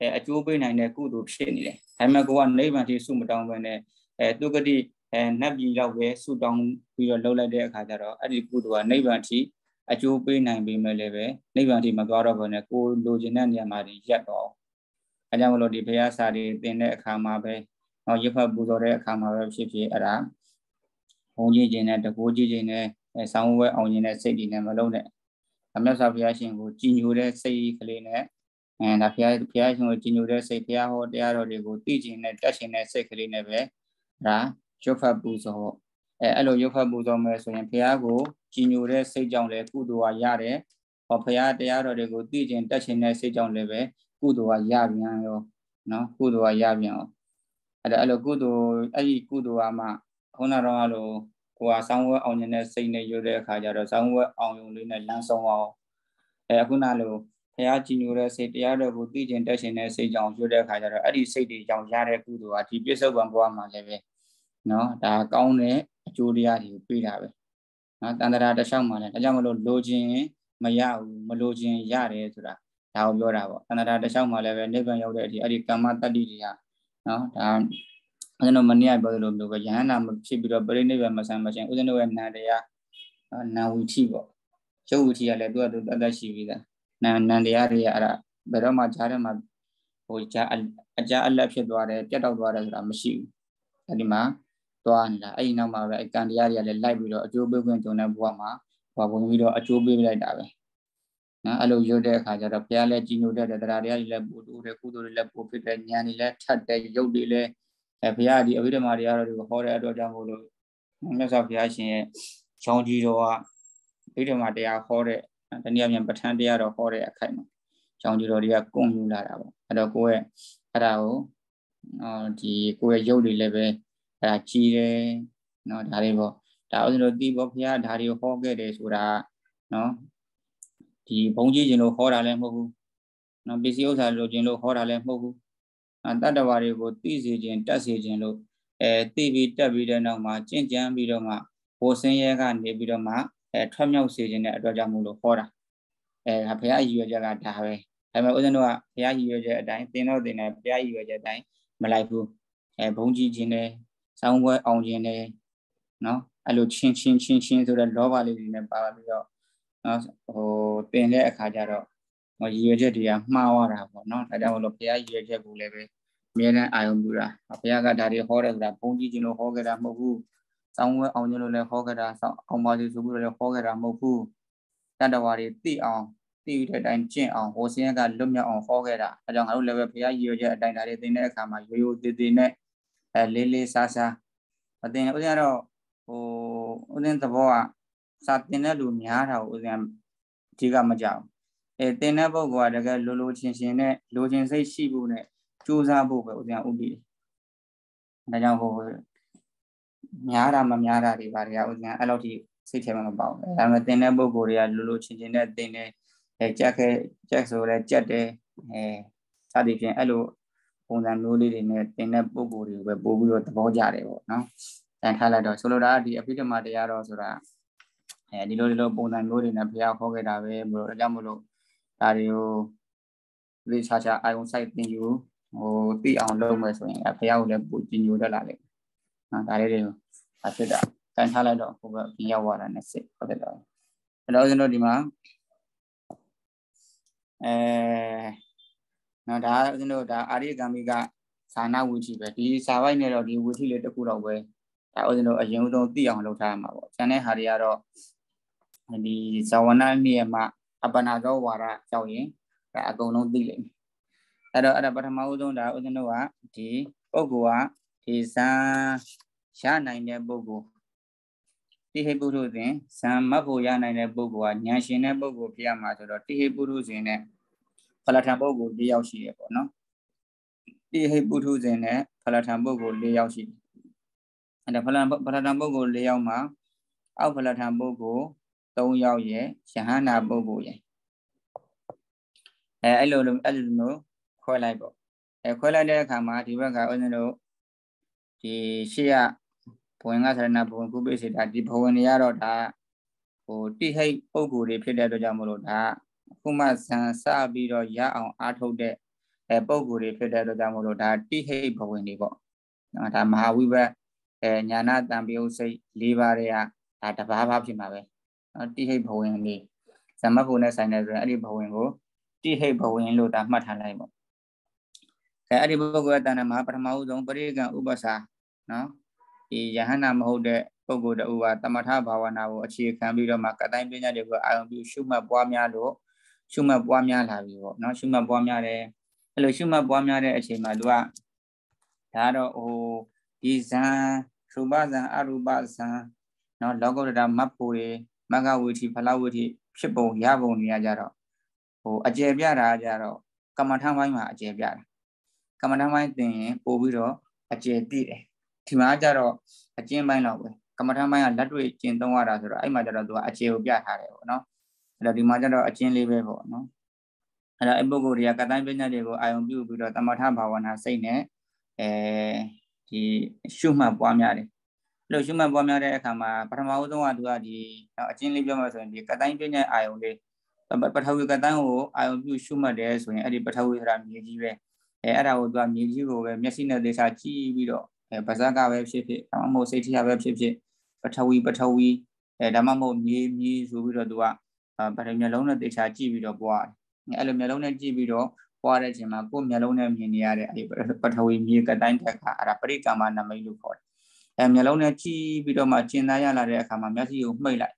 အဲအကျိုးပေးနိုင်တဲ့ကုသိုလ်ဖြစ်နေတယ်ဒါပေမဲ့ကိုကနိဗ္ဗာန်ထိစုမတောင်းဘဲနဲ့အဲသူကတိအဲနတ်ပြည်ရောက်ပဲစုတောင်းပြီးတော့လှုပ်လိုက်တဲ့အခါကျတော့အဲ့ဒီကုသိုလ်ကနိဗ္ဗာန်ထိအကျိုးပေးနိုင်ပေမဲ့လည်းပဲနိဗ္ဗာန်ထိမသွားတော့ဘဲနဲ့ကိုလိုချင်တဲ့နေရာမှာရက်တော့အဲကြောင့်မလို့ဒီဘုရားစာတွေသင်တဲ့အခါမှာပဲဟောရဖတ်ပူဇော်တဲ့အခါမှာပဲဖြစ်ဖြစ်အဲ့ဒါဘုံကြီးခြင်းနဲ့တကိုးကြီးခြင်းနဲ့အဲဆောင်းဝဲအောင်ရင်တဲ့စိတ်တွေနဲ့မလုံးနဲ့အမြတ်စွာဘုရားရှင်ကိုကြည်ညိုတဲ့စိတ်ကလေးနဲ့အဲဒါဘုရားဘုရားရှင်ကိုကြည်ညိုတဲ့စိတ်တရားဟောတရားတော်တွေကိုသိကျင်တဲ့တတ်ရှင်တဲ့စိတ်ကလေးနဲ့ပဲဒါရုပ်ဖတ်ပူဇော်အဲအဲ့လိုရုပ်ဖတ်ပူဇော်မယ်ဆိုရင်ဘုရားကိုကြည်ညိုတဲ့စိတ်ကြောင့်လည်းကုသိုလ်ကရတယ်ဟောဘုရားတရားတော်တွေကိုသိကျင်တတ်ရှင်တဲ့စိတ်ကြောင့်လည်းပဲကုသိုလ်ကရပြန်ရောနော်ကုသိုလ်ကရပြန်အောင်အဲ့ဒါအဲ့လိုကုသိုလ်အဲ့ဒီကုသိုလ်ကမှခုနကတော့အဲ့လိုဟိုဟာဆောင်းဝဲအောင်နေတဲ့စိတ်နဲ့ရွတဲ့အခါကျတော့ဆောင်းဝဲအောင်ရုံလေးနဲ့လမ်းဆုံးအောင်အဲအခုနလိုဘုရားကြည်ညိုတဲ့စိတ်တရားတော်ကိုသိကျင်တက်ရှင်တဲ့စိတ်ကြောင့်ရွတဲ့အခါကျတော့အဲ့ဒီစိတ်တွေကြောင့်ရတဲ့ကုသိုလ်ဟာဒီပြစ္ဆုတ်ပံဘဝမှာလည်းပဲနော်ဒါကောင်းတဲ့အကျိုးတရားတွေပေးတာပဲနော်တန်တရာတစ်လျှောက်မှာလည်းဒါကြောင့်မလို့လိုချင်မရဘူးမလိုချင်ရတယ်ဆိုတာဒါကိုပြောတာပေါ့တန်တရာတစ်လျှောက်မှာလည်းပဲနိဗ္ဗာန်ရောက်တဲ့အထိအဲ့ဒီကမ္မတတ္တိတွေကနော်ဒါဦးဇင်းတို့မနေ့ကပြောသလိုမျိုးပဲယဟန္တာဖြစ်ပြီးတော့ပရိနိဗ္ဗာန်မဆံမရှင်ဦးဇင်းတို့ရဲ့နာတရားနာဝီထိပေါ့ရုပ်ဝီထိကလည်းသူကသူတတ်တတ်ရှိပြီးသားနာနာတရားတွေကအဲ့ဒါဘယ်တော့မှဈာထဲမှာဟိုဈာအဈာအလက်ဖြစ်သွားတယ်ပြတ်တောက်သွားတယ်ဆိုတာမရှိဘူးအဲ့ဒီမှာသွားနေတာအဲ့ဒီနောက်မှာပဲအကံတရားတွေကလည်းလိုက်ပြီးတော့အကျိုးပေးခွင့်ကြုံတဲ့ဘဝမှာဟောဝင်ပြီးတော့အကျိုးပေးလိုက်တာပဲနော်အဲ့လိုရွတ်တဲ့အခါကျတော့ဘုရားလည်းကြီးညိုတဲ့တရားတရားတွေလည်းပို့တိုးတယ်ကုသိုလ်တွေလည်းပို့ဖြစ်တယ်ဉာဏ်တွေလည်းထပ်တယ်ရုပ်တွေလည်းအဲဘုရားဒီအဘိဓမ္မာတရားတော်တွေကိုဟောတဲ့အတွက်ကြောင့်မို့လို့မြတ်စွာဘုရားရှင်ရဲ့ချောင်းကြီးတော်ကအဘိဓမ္မာတရားဟောတဲ့တနည်းအားဖြင့်ပဋ္ဌာန်းတရားတော်ဟောတဲ့အခိုက်မှာချောင်းကြီးတော်တွေကကွန်ယူလာတာပေါ့အဲ့တော့ကိုယ့်ရဲ့အဲ့ဒါကိုနော်ဒီကိုယ့်ရဲ့ရုပ်တွေလည်းပဲအဲ့ဒါကြီးတယ်နော်ဒါတွေပေါ့ဒါဥစဉ်တို့ဒီပေါ့ဘုရားဒါတွေဟောခဲ့တယ်ဆိုတာနော်ဒီဘုံကြီးကျင်လို့ဟောတာလည်းမဟုတ်ဘူးနော်ပစ္စည်းဥစ္စာလိုချင်လို့ဟောတာလည်းမဟုတ်ဘူးတတ္တဝါတွေကိုသိစေခြင်းတတ်စေခြင်းလို့အဲသိပြီးတက်ပြီးတဲ့နောက်မှာကြင့်ကြံပြီးတော့မှဘိုးစင်းရဲကနေပြီးတော့မှအဲထွက်မြောက်စေခြင်းတဲ့အတွက်ကြောင့်မို့လို့ဟောတာအဲဘုရားရည်ရွယ်ချက်ကဒါပဲဒါပေမဲ့ဦးဇင်းတို့ကဘုရားရည်ရွယ်ချက်အတိုင်းသင်တော့သင်တယ်ဘုရားရည်ရွယ်ချက်အတိုင်းမလိုက်ဘူးအဲဘုံကြည့်ခြင်းနဲ့စောင်းပွဲအောင်ခြင်းနဲ့နော်အဲ့လိုချင်းချင်းချင်းချင်းဆိုတဲ့လောဘလေးတွေနဲ့ပါပြီးတော့နော်ဟိုတင်တဲ့အခါကျတော့ရည်ရွယ်ချက်တွေကမှားသွားတာပေါ့နော်ဒါကြောင့်မလို့ဘုရားရည်ရွယ်ချက်ကိုလည်းပဲအမြဲတမ်းအာရုံပြုတာဘုရားကဒါတွေဟောတယ်ဆိုတာဘုန်းကြီးကျင်လို့ဟောခဲ့တာမဟုတ်ဘူးစောင်းဝဲအောင်ကျင်လို့လည်းဟောခဲ့တာစောင်းအောင်ပါစီဆိုပြီးတော့လည်းဟောခဲ့တာမဟုတ်ဘူးတတဝါတွေသိအောင်သိရတဲ့အတိုင်းကျင့်အောင်ဟောစင်းကလွတ်မြောက်အောင်ဟောခဲ့တာအဲကြောင့်ငါတို့လည်းပဲဘုရားရည်ရွယ်ချက်အတိုင်းဒါတွေသင်တဲ့အခါမှာရိုးရိုးသေးသေးနဲ့အဲလေးလေးစားစားမသင်ဥစဉ်ကတော့ဟိုဥစဉ်သဘောကစာသင်တဲ့လူများတာကိုဥစဉ်အဓိကမကြောက်အဲတင်တဲ့ပုဂ္ဂိုလ်ကတကယ်လိုလိုချင်ချင်နဲ့လိုချင်စိတ်ရှိဖို့နဲ့ကြိုးစားဖို့ပဲဥစဉ်ဥပ္ပိဒါကြောင့်ဟိုများတာမများတာတွေပါတွေကဥစဉ်အဲ့လောက်ထိစိတ်ထဲမှာမပေါဘူးဒါပေမဲ့တင်တဲ့ပုဂ္ဂိုလ်တွေကလိုလိုချင်ချင်နဲ့တင်တယ်အဲကြက်ခဲကြက်ဆိုလဲကြက်တယ်အဲစသည်ဖြင့်အဲ့လိုပုံစံမျိုးလေးတွေနဲ့တင်တဲ့ပုံကိုယ်တွေကိုပဲပို့ပြီးတော့သဘောကျတယ်ပေါ့နော်။တန်ထားလိုက်တော့ဆိုလိုတာကဒီအဖိဓမ္မာတရားတော်ဆိုတာအဲဒီလိုဒီလိုပုံစံမျိုးတွေနဲ့ဘုရားခေါ်ခဲ့တာပဲဘလို့ဒါကြောင့်မလို့ဒါတွေကိုလေချာချာ ion site သင်ယူဟိုသိအောင်လုပ်မယ်ဆိုရင် အဖေရောက်လည်းပိုကြည်ညိုတတ်လာလိမ့်မယ်နော်ဒါလေးတွေကိုအဖြစ်တာကန်ထားလိုက်တော့ဟိုဘက်ပြင်ရောက်သွားတာနဲ့စစ်ဟုတ်တယ်တော့အဲ့တော့ကျွန်တော်ဒီမှာအဲနော်ဒါကျွန်တော်ဒါအာရိကံမိကဌာနဝီထီပဲဒီစာပိုက်နဲ့တော့ဒီဝီထီလေးတစ်ခုတော့ပဲဒါဦးဇင်းတို့အရင်ဆုံးသိအောင်လုပ်ထားရမှာပေါ့ကျန်တဲ့ဟာတွေကတော့ဒီဇဝနာနေရာမှာအပနာသောဝါဒကြောင့်ရင်ဒါအကုန်လုံးသိလိမ့်မယ်အဲ့တော့အဲ့ဒါပထမဦးဆုံးဒါဦးဇင်းတို့ကဒီပုဂ္ဂိုလ်ကဒီဇာရနိုင်တဲ့ပုဂ္ဂိုလ်တိဟိပုထုဇဉ်ဇံမတ်ဖို့ရနိုင်တဲ့ပုဂ္ဂိုလ်ကဉာဏ်ရှင်တဲ့ပုဂ္ဂိုလ်ဖြစ်ရမှာဆိုတော့တိဟိပုထုဇဉ်နဲ့ဖလထံပုဂ္ဂိုလ်၄ယောက်ရှိရပေါ့နော်တိဟိပုထုဇဉ်နဲ့ဖလထံပုဂ္ဂိုလ်၄ယောက်ရှိတယ်အဲ့ဒါဖလထံပုဂ္ဂိုလ်၄ယောက်မှာ အောက်ဖလထံပုဂ္ဂိုလ်3ယောက်ရဲ့ယဟန္တာပုဂ္ဂိုလ်ရဲ့အဲအဲ့လိုလိုအဲ့လိုမျိုးခွဲလိုက်ပေါ့အဲခွဲလိုက်တဲ့အခါမှာဒီဘက်ကဦးဇင်းတို့ဒီရှေ့ကဘဝင်ကဆရဏဘဝင်ကုပိစေတာဒီဘဝင်တွေကတော့ဒါဟိုတိဟိတ်ပုဂ္ဂိုလ်တွေဖြစ်တဲ့အတွက်ကြောင့်မလို့ဒါခုမှဇန်စပြီးတော့ရအောင်အားထုတ်တဲ့အဲပုံကိုယ်တွေဖြစ်တဲ့အတွက်ကြောင့်မလို့ဒါတိဟိတ်ဘဝင်တွေပေါ့နော်ဒါမဟာဝိဘတ်အဲညာနာတံပိယုစိတ်၄ပါးတွေကဒါတဘာဘာဖြစ်မှာပဲတိဟိတ်ဘဝင်လေးဇမတ်ဖို့နဲ့ဆိုင်တယ်ဆိုရင်အဲ့ဒီဘဝင်ကိုတိဟိတ်ဘဝင်လို့ဒါမှတ်ထားလိုက်ပေါ့အဲအဲ့ဒီပုဂ္ဂိုလ်အတဏ္ဍမှာပထမဦးဆုံးပရိကံဥပ္ပစာ နော်ဒီယဟနာမဟုတ်တဲ့ပုဂ္ဂိုလ်တူပါတမထဘာဝနာကိုအခြေခံပြီးတော့မှကတိုင်းပညာတွေကိုအာရုံပြုရှုမှတ်ပွားများလို့ရှုမှတ်ပွားများလာပြီပေါ့နော်ရှုမှတ်ပွားများတယ်အဲ့လိုရှုမှတ်ပွားများတဲ့အချိန်မှာသူကဒါတော့ဟိုဒီဇံရူပဇံအရူပဇံနော်လောကုတ္တရာမတ်ဖို့မကဝိထိဖလဝိထိဖြစ်ပုံရပုံတွေကကြတော့ဟိုအကျယ်ပြတာကြတော့ကမ္မထမ်းပိုင်းမှာအကျယ်ပြတာကမ္မထမ်းပိုင်းသင်ရင် ပို့ပြီးတော့အကျယ်ပြည့်တယ်ဒီမှာကြတော့အကျဉ်းပိုင်းတော့ပဲကမ္မထမ်းပိုင်းကလက်တွေ့ကျင့်သုံးရတာဆိုတော့အဲ့မှာကြတော့သူကအကျယ်ကိုပြထားတယ်ပေါ့နော်အဲ့တော့ဒီမှာကြတော့အကျဉ်းလေးပဲပေါ့နော်အဲ့တော့အပုဂ္ဂိုလ်တွေကကတိုင်းပညာတွေကိုအာယုံပြုပြီးတော့တမထဘာဝနာစိတ်နဲ့အဲဒီရှုမှတ်ပွားများတယ်လှုပ်ရှားမှပွားများတဲ့အခါမှာပထမဦးဆုံးကသူကဒီအချင်းလေးပြောမှဆိုရင်ဒီကတိုင်းပြည့်တဲ့အာယုံလေးပထဝီကတိုင်းကိုအာယုံပြုရှုမှတ်တယ်ဆိုရင်အဲ့ဒီပထဝီဆိုတာမြေကြီးပဲအဲအဲ့ဒါကိုသူကမြေကြီးကိုပဲမျက်စိနဲ့သေချာကြည့်ပြီးတော့အဲပါဇက်ကပဲဖြစ်ဖြစ်ဒါမှမဟုတ်စိတ်ထရပဲဖြစ်ဖြစ်ပထဝီပထဝီအဲဒါမှမဟုတ်မြေမြေဆိုပြီးတော့သူကဗရမျက်လုံးနဲ့သေချာကြည့်ပြီးတော့ပွားတယ်အဲ့လိုမျက်လုံးနဲ့ကြည့်ပြီးတော့ပွားတဲ့အချိန်မှာကိုယ်မျက်လုံးနဲ့မြင်နေရတဲ့အဲ့ဒီပထဝီမြေကတိုင်းတက်ကအဲ့ဒါပရိကမနမိတ်လို့ခေါ်တယ်အဲမျက်လုံးနဲ့ကြည့်ပြီးတော့မှကျင်သားရလာတဲ့အခါမှာမျက်စိကိုမှိတ်လိုက်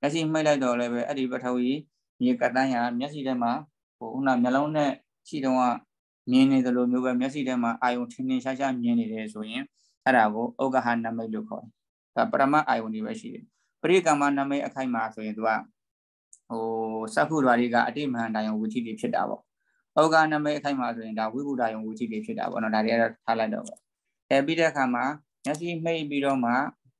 မျက်စိမှိတ်လိုက်တော့လည်းပဲအဲ့ဒီပထဝီမြေကတန်းရမျက်စိထဲမှာဟိုခုနမျက်လုံးနဲ့ရှိတော့ကမြင်နေသလိုမျိုးပဲမျက်စိထဲမှာအာယုံထင်ထင်ရှားရှားမြင်နေတယ်ဆိုရင်အဲ့ဒါကိုဥက္ကဟနမိတ်လို့ခေါ်တယ်ဒါပရမအာယုံတွေပဲရှိတယ်ပရိကမနမိတ်အခိုက်မှာဆိုရင်သူကဟိုစက္ခုဓာရီကအတိမဟန်တာယုံဝိသီတွေဖြစ်တာပေါ့ဥက္ကနမိတ်အခိုက်မှာဆိုရင်ဒါဝိဘုဒ္ဓယုံဝိသီတွေဖြစ်တာပေါ့နော်ဒါတွေကတော့ထားလိုက်တော့ပေါ့အဲပြီးတဲ့အခါမှာမျက်စိမှိတ်ပြီးတော့မှ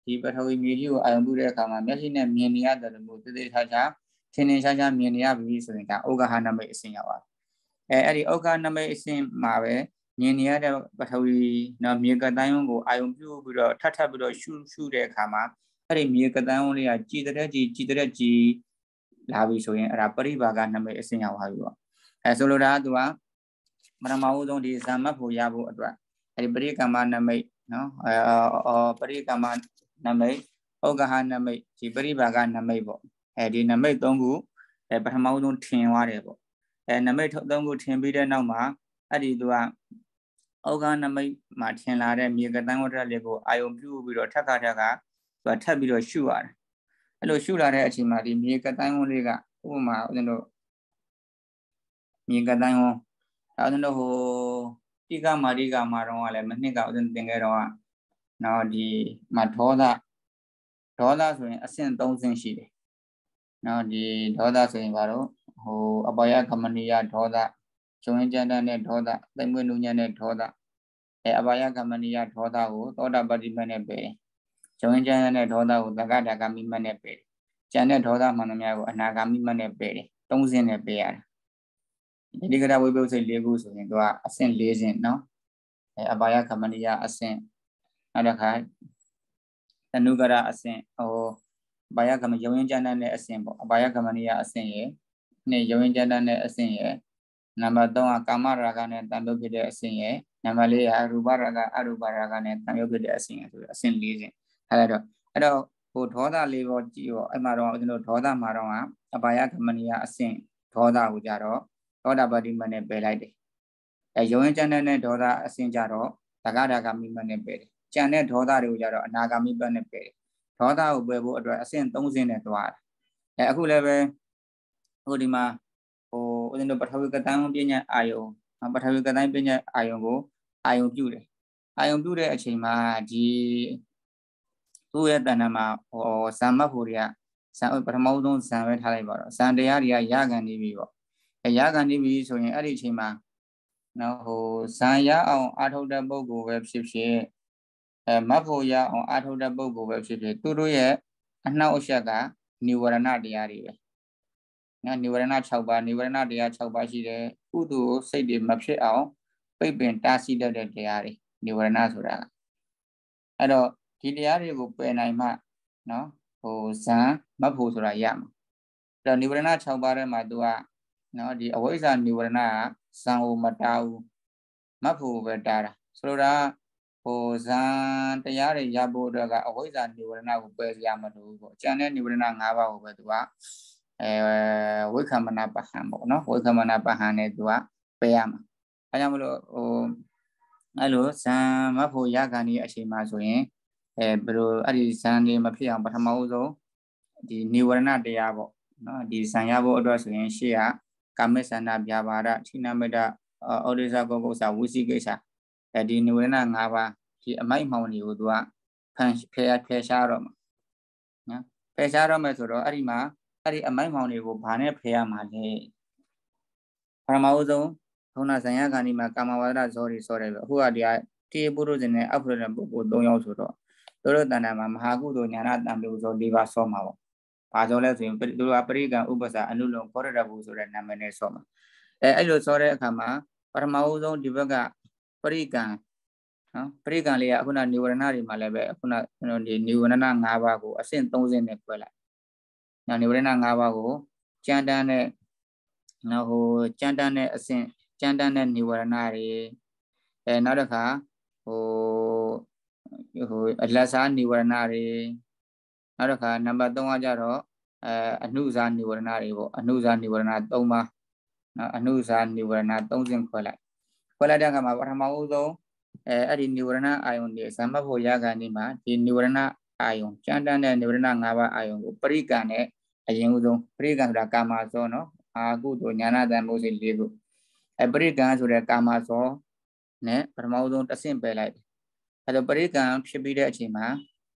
ဒီပထဝီမြေကြီးကိုအာရုံပြုတဲ့အခါမှာမျက်စိနဲ့မြင်နေရတယ်လို့သေသေးချာချာထင်ထင်ရှားရှားမြင်နေရပြီဆိုရင်ဒါဥက္ကဟနမိတ်အစဉ်ရောက်သွားအဲအဲ့ဒီဥက္ကနမိတ်အစဉ်မှာပဲမြင်နေရတဲ့ပထဝီနော်မြေကတန်းယုံကိုအာရုံပြုပြီးတော့ထပ်ထပ်ပြီးတော့ရှုရှုတဲ့အခါမှာအဲ့ဒီမြေကတန်းယုံလေးကကြည်တဲ့ကြည်ကြည်တဲ့ကြည်လာပြီဆိုရင်အဲ့ဒါပရိဘာကနမိတ်အစဉ်ရောက်သွားပြီပေါ့အဲဆိုလိုတာကသူကမရမအုံးဆုံးဒီဇာမတ်ဖို့ရဖို့အတွက်အဲ့ဒီပရိကမ္မနမိတ်နော်အော်ပရိကမနမိတ်ဩကဟနမိတ်ဒီပရိပါကနမိတ်ပေါ့အဲဒီနမိတ်၃ခုအဲပထမဆုံးထင်သွားတယ်ပေါ့အဲနမိတ်၃ခုထင်ပြီးတဲ့နောက်မှာအဲ့ဒီသူကဩကနမိတ်မှာထင်လာတဲ့မြေကတန်းဝတ္တလေးကိုအာယုံပြုပြီးတော့ထက်ခါထက်ကသူကထပ်ပြီးတော့ရှုရတယ်အဲ့လိုရှုလာတဲ့အချိန်မှာဒီမြေကတန်းဝန်းလေးကဥပမာဦးဇင်းတို့မြေကတန်းဝန်းဒါဦးဇင်းတို့ဟိုတိကမာရိကမာတော့ကလည်းမနှစ်ကဥစဉ်သင်ခဲ့တော့ကနော်ဒီမဒေါသဒေါသဆိုရင်အဆင့်၃ဆင့်ရှိတယ်နော်ဒီဒေါသဆိုရင်ဘာလို့ဟိုအပယကမနိယဒေါသရှင်ရင်ကြမ်းတမ်းတဲ့ဒေါသသိမ်မွေ့နုညံ့တဲ့ဒေါသအဲအပယကမနိယဒေါသကိုသောတာပတိမတ်နဲ့ပဲရှင်ရင်ကြမ်းတမ်းတဲ့ဒေါသကိုသက္ကတာကမိမတ်နဲ့ပဲကျန်တဲ့ဒေါသမှန်သမျှကိုအနာဂါမိမတ်နဲ့ပဲတယ်၃ဆင့်နဲ့ပဲရတယ်ယတိကရဝိပုစိတ်၄ခုဆိုရင်သူကအဆင့်၄ဆင့်နော်အဲအပါယခမဏိယအဆင့်နောက်တစ်ခါတနုကရအဆင့်ဟိုဘာယကမယုံရင်ကြမ်းတဲ့အဆင့်ပေါ့အဘာယကမဏိယအဆင့်ရယ်နှစ်ယုံရင်ကြမ်းတဲ့အဆင့်ရယ်နံပါတ်3ကကာမရာဂနဲ့တန်ရုပ်ဖြစ်တဲ့အဆင့်ရယ်နံပါတ်4ကရူပရာဂအရူပရာဂနဲ့တန်ရုပ်ဖြစ်တဲ့အဆင့်ရယ်ဆိုအဆင့်၄ဆင့်အဲဒါတော့အဲ့တော့ဟိုဒေါသလေးပေါ်ကြည့်ရောအဲ့မှာတော့ကျွန်တော်ဒေါသမှာတော့အဘာယကမဏိယအဆင့်ဒေါသကိုကြတော့သောတာပတိမနဲ့ပယ်လိုက်တယ်အဲယုံရင်ကျန်တဲ့ဒေါသအစဉ်ကြတော့တက္ကရာဂမိမနဲ့ပယ်တယ်ကျန်တဲ့ဒေါသတွေကိုကြတော့အနာဂမိပတ်နဲ့ပယ်တယ်ဒေါသကိုပယ်ဖို့အတွက်အစဉ်၃ဆင့်နဲ့သွားတယ်အဲအခုလည်းပဲဟိုဒီမှာဟိုဦးဇင်းတို့ပထဝီကတန်ပညာအာယုံပထဝီကတန်ပညာအာယုံကိုအာယုံပြုတယ်အာယုံပြုတဲ့အချိန်မှာဒီသူ့ရဲ့တဏ္ဍမှာဟောဇံမတ်ဖို့တွေကဇံပထမဆုံးဇံပဲထားလိုက်ပါတော့ဇံတရားတွေကရခံနေပြီပေါ့အရာခံနေပြီဆိုရင်အဲ့ဒီအချိန်မှာနော်ဟိုဇံရအောင်အာထုတ်တဲ့ပုံကိုပဲဖြစ်ဖြစ်အဲမတ်ဖို့ရအောင်အာထုတ်တဲ့ပုံကိုပဲဖြစ်ဖြစ်သူတို့ရဲ့အနှောက်အယှက်ကနိဝရဏတရားတွေပဲနော်နိဝရဏ6ပါးနိဝရဏတရား6ပါးရှိတယ်ကုသိုလ်စိတ်တွေမဖြစ်အောင်ပိတ်ပင်တားဆီးတတ်တဲ့တရားတွေနိဝရဏဆိုတာအဲ့တော့ဒီတရားတွေကိုပယ်နိုင်မှနော်ဟိုဇံမတ်ဖို့ဆိုတာရမှာအဲ့တော့နိဝရဏ6ပါးထဲမှာ तू ကနော်ဒီအဝိဇ္ဇာနိဝရဏကဇံဟိုမတားဘူးမဖို့ပဲတားတာဆိုလိုတာဟိုဇံတရားတွေရဖို့အတွက်ကအဝိဇ္ဇာနိဝရဏကိုပယ်စရာမလိုဘူးပေါ့အကျန်တဲ့နိဝရဏ၅ပါးကိုပဲသူကအဲဝိခမနာပဟံပေါ့နော်ဝိခမနာပဟံနဲ့သူကပယ်ရမှာအဲကြောင့်မလို့ဟိုအဲ့လိုဇံမဖို့ရကန်ဒီအချိန်မှာဆိုရင်အဲဘယ်လိုအဲ့ဒီဇံတွေမဖြစ်အောင်ပထမဦးဆုံးဒီနိဝရဏတရားပေါ့နော်ဒီဇံရဖို့အတွက်ဆိုရင်ရှေ့ကကာမေသန္တာပြာပါဒထိနမိတအောဒိသကောကုသဝိသိကိစ္စအဲဒီနိဝရဏ၅ပါးဒီအမိုက်မောင်တွေကိုသူကဖန်ဖယ်ဖယ်ရှားတော့မှာနော်ဖယ်ရှားတော့မယ်ဆိုတော့အဲ့ဒီမှာအဲ့ဒီအမိုက်မောင်တွေကိုဘာနဲ့ဖယ်ရမှာလဲပရမအုဆုံးဘုန်းနာဇံယခန္ဒီမှာကာမဝါဒဇောတွေဆိုတယ်ပဲအခုကတရားတေပုရုဇဉ်နဲ့အဖုရဏပုဂ္ဂိုလ်၃ယောက်ဆိုတော့တို့တို့တဏ္ဍာမှာမဟာကုသိုလ်ညာနာတံပြုဇော၄ပါးဆောမှာပေါ့ဘာကြောင့်လဲဆိုရင်သူကပရိကံဥပ္ပစာအနုလုံခောရတဘူဆိုတဲ့နာမည်နဲ့ဆော့မှာအဲအဲ့လိုဆော့တဲ့အခါမှာပထမဦးဆုံးဒီဘက်ကပရိကံနော်ပရိကံလေးကအခုနနိဝရဏတွေမှာလည်းပဲအခုနဒီနိဝရဏ၅ပါးကိုအဆင့်၃ဆင့်နဲ့ကွဲလိုက်။နော်နိဝရဏ၅ပါးကိုကြံတန်းတဲ့နော်ဟိုကြံတန်းတဲ့အဆင့်ကြံတန်းတဲ့နိဝရဏတွေအဲနောက်တစ်ခါဟိုဟိုအလတ်စားနိဝရဏတွေနောက်တစ်ခါနံပါတ်3ကကြတော့အဲအနုဇာနိဝရဏတွေပေါ့အနုဇာနိဝရဏ3ပါနော်အနုဇာနိဝရဏ3ဆင့်ခွဲလိုက်ခွဲလိုက်တဲ့အခါမှာပထမဦးဆုံးအဲအဲ့ဒီနိဝရဏအာယုန်တွေဇမ္မဖို့ရကံဒီမှာဒီနိဝရဏအာယုန်ကြမ်းတမ်းတဲ့နိဝရဏ၅ပါးအာယုန်ကိုပရိကံနဲ့အရင်ဦးဆုံးပရိကံဆိုတာကာမဇောနော်အာကုသိုလ်ညာနာတန်မိုးစိ၄ခုအဲပရိကံဆိုတဲ့ကာမဇောနဲ့ပထမဦးဆုံးတဆင့်ပယ်လိုက်အဲဒါပရိကံဖြစ်ပြီးတဲ့အချိန်မှာ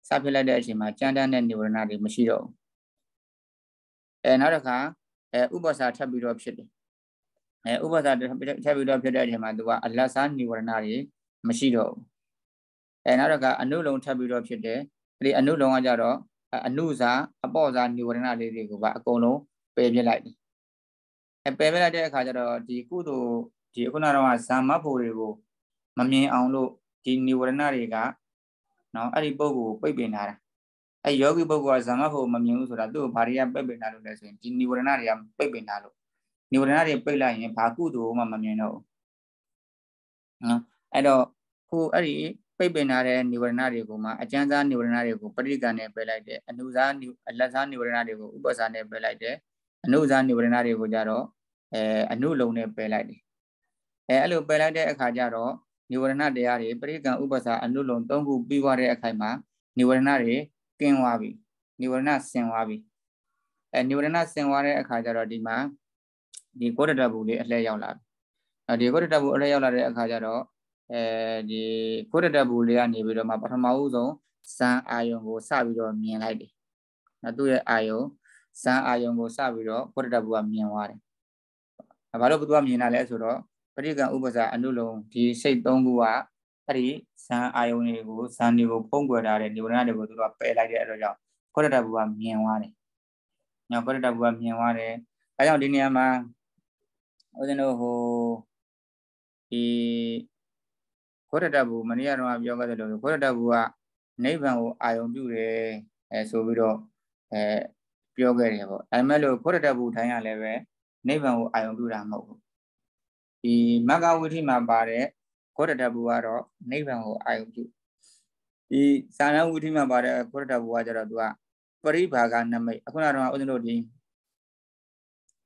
စဖြစ်လိုက်တဲ့အချိန်မှာကြမ်းတမ်းတဲ့နိဝရဏတွေမရှိတော့ဘူးအဲနောက်တစ်ခါအဲဥပ္ပစာထပ်ပြီးတော့ဖြစ်တယ်အဲဥပ္ပစာထပ်ပြီးတော့ဖြစ်တဲ့အချိန်မှာသူကအလတ်စားနိဝရဏတွေမရှိတော့ဘူးအဲနောက်တစ်ခါအနုလုံထပ်ပြီးတော့ဖြစ်တယ်အဲဒီအနုလုံကကြတော့အနုစာ အပေါ့စာနိဝရဏလေးတွေကိုပါအကုန်လုံးပယ်ပြစ်လိုက်တယ်အဲပယ်ပြစ်လိုက်တဲ့အခါကျတော့ဒီကုသိုလ်ဒီခုနကတော့ဇာမတ်ဖို့တွေကိုမမြင်အောင်လို့ဒီနိဝရဏတွေကနော်အဲ့ဒီပုဂ္ဂိုလ်ကိုပိတ်ပင်ထားတာအဲ့ယောဂီပုဂ္ဂိုလ်ကဇမတ်ဖို့မမြင်ဘူးဆိုတာသူ့ကိုဘာတွေကပိတ်ပင်ထားလို့လဲဆိုရင်ဒီနိဝရဏတွေကပိတ်ပင်ထားလို့နိဝရဏတွေပိတ်လိုက်ရင်ဘာကုသိုလ်မှမမြင်တော့ဘူးနော်အဲ့တော့ခုအဲ့ဒီပိတ်ပင်ထားတဲ့နိဝရဏတွေကိုမှအကျဉ်းစားနိဝရဏတွေကိုပဋိက္ခနဲ့ပယ်လိုက်တယ်အနုစားအလတ်စားနိဝရဏတွေကိုဥပ္ပစာနဲ့ပယ်လိုက်တယ်အနုစားနိဝရဏတွေကိုကြတော့အဲအနုလုံနဲ့ပယ်လိုက်တယ်အဲအဲ့လိုပယ်လိုက်တဲ့အခါကျတော့နိဝရဏတရားတွေပရိကံဥပ္ပစာအနုလုံ၃ခုပြီးွားတဲ့အခိုက်မှာနိဝရဏတွေကင်းသွားပြီနိဝရဏဆင်သွားပြီအဲနိဝရဏဆင်သွားတဲ့အခါကျတော့ဒီမှာဒီကောတတဘူးလေးအလှည့်ရောက်လာပြီအဲဒီကောတတဘူးအလှည့်ရောက်လာတဲ့အခါကျတော့အဲဒီကိုရတဘူလေးကနေပြီးတော့မှပထမဦးဆုံးဇန်အာယုံကိုစပြီးတော့မြင်လိုက်တယ်။နော်သူ့ရဲ့အာယုံဇန်အာယုံကိုစပြီးတော့ကိုရတဘူကမြင်သွားတယ်။ဘာလို့ဘုသူကမြင်တာလဲဆိုတော့ပရိကံဥပဇာအနုလုံဒီစိတ်၃ခုကအဲ့ဒီဇန်အာယုန်တွေကိုဇန်တွေကိုဖုံးကွယ်ထားတဲ့နိဝရဏတွေကိုသူတို့ကပယ်လိုက်တဲ့အဲ့တော့ကြောင့်ခောရတဘူကမြင်သွားတယ်။ညောခောရတဘူကမြင်သွားတယ်။အဲကြောင့်ဒီနေရာမှာဦးဇင်းတို့ဟိုဒီခောရတဘူမနေ့ကတော့ပြောခဲ့တယ်လို့ခောရတဘူကနိဗ္ဗာန်ကိုအာယုန်ပြုတယ်အဲဆိုပြီးတော့အဲပြောခဲ့တယ်ပေါ့။ဒါပေမဲ့လို့ခောရတဘူထိုင်ရလည်းပဲနိဗ္ဗာန်ကိုအာယုန်ပြုတာမဟုတ်ဘူးဒီမဂ္ဂဝိထိမှာပါတဲ့ခောတတဘူကတော့နိဗ္ဗာန်ကိုအာရုံပြုဒီဇာနဝိထိမှာပါတဲ့ခောတတဘူကကျတော့သူကပရိဘာဂနမိတ်အခုနကတော့ဦးဇင်းတို့ဒီ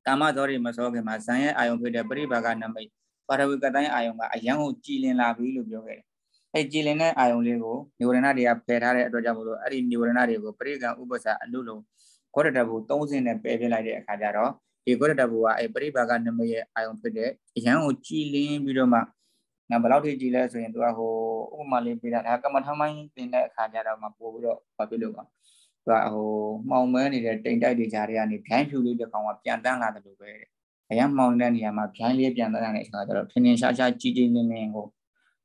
ကာမသောတွေမစောခင်မှာဇံရဲ့အာယုံဖြစ်တဲ့ပရိဘာဂနမိတ်ပါရဝိကတိုင်းအာယုံကအယံကိုကြည်လင်လာပြီလို့ပြောခဲ့တယ်။အဲကြည်လင်တဲ့အာယုံလေးကိုနိဝရဏတွေကဖယ်ထားတဲ့အတွက်ကြောင့်မလို့အဲ့ဒီနိဝရဏတွေကိုပရိကံဥပ္ပစာအနုလုံခောတတဘူ၃ဆင့်နဲ့ပယ်ပြလိုက်တဲ့အခါကျတော့ဒီကောရတဘူကအဲပရိပါကနမရဲ့အာယုံဖြစ်တဲ့အရန်ကိုကြည်လင်းပြီးတော့မှငါဘယ်လောက်ထိကြည်လဲဆိုရင်သူကဟိုဥပမာလေးပြတာဒါကမ္မထမ်းပိုင်းတင်တဲ့အခါကျတော့မှပို့ပြီးတော့ဘာဖြစ်လို့ကောသူကဟိုမှောင်မဲနေတဲ့တိမ်တိုက်တွေကြားတွေကနေဗျိုင်းဖြူလေးတစ်ကောင်ကပြန်တန်းလာတယ်လို့ပဲတဲ့အရန်မှောင်တဲ့နေရာမှာဗျိုင်းလေးပြန်တန်းလာတဲ့အချိန်ကတော့ဖင်ဖင်ရှားရှားကြည်ကြည်လင်းလင်းကို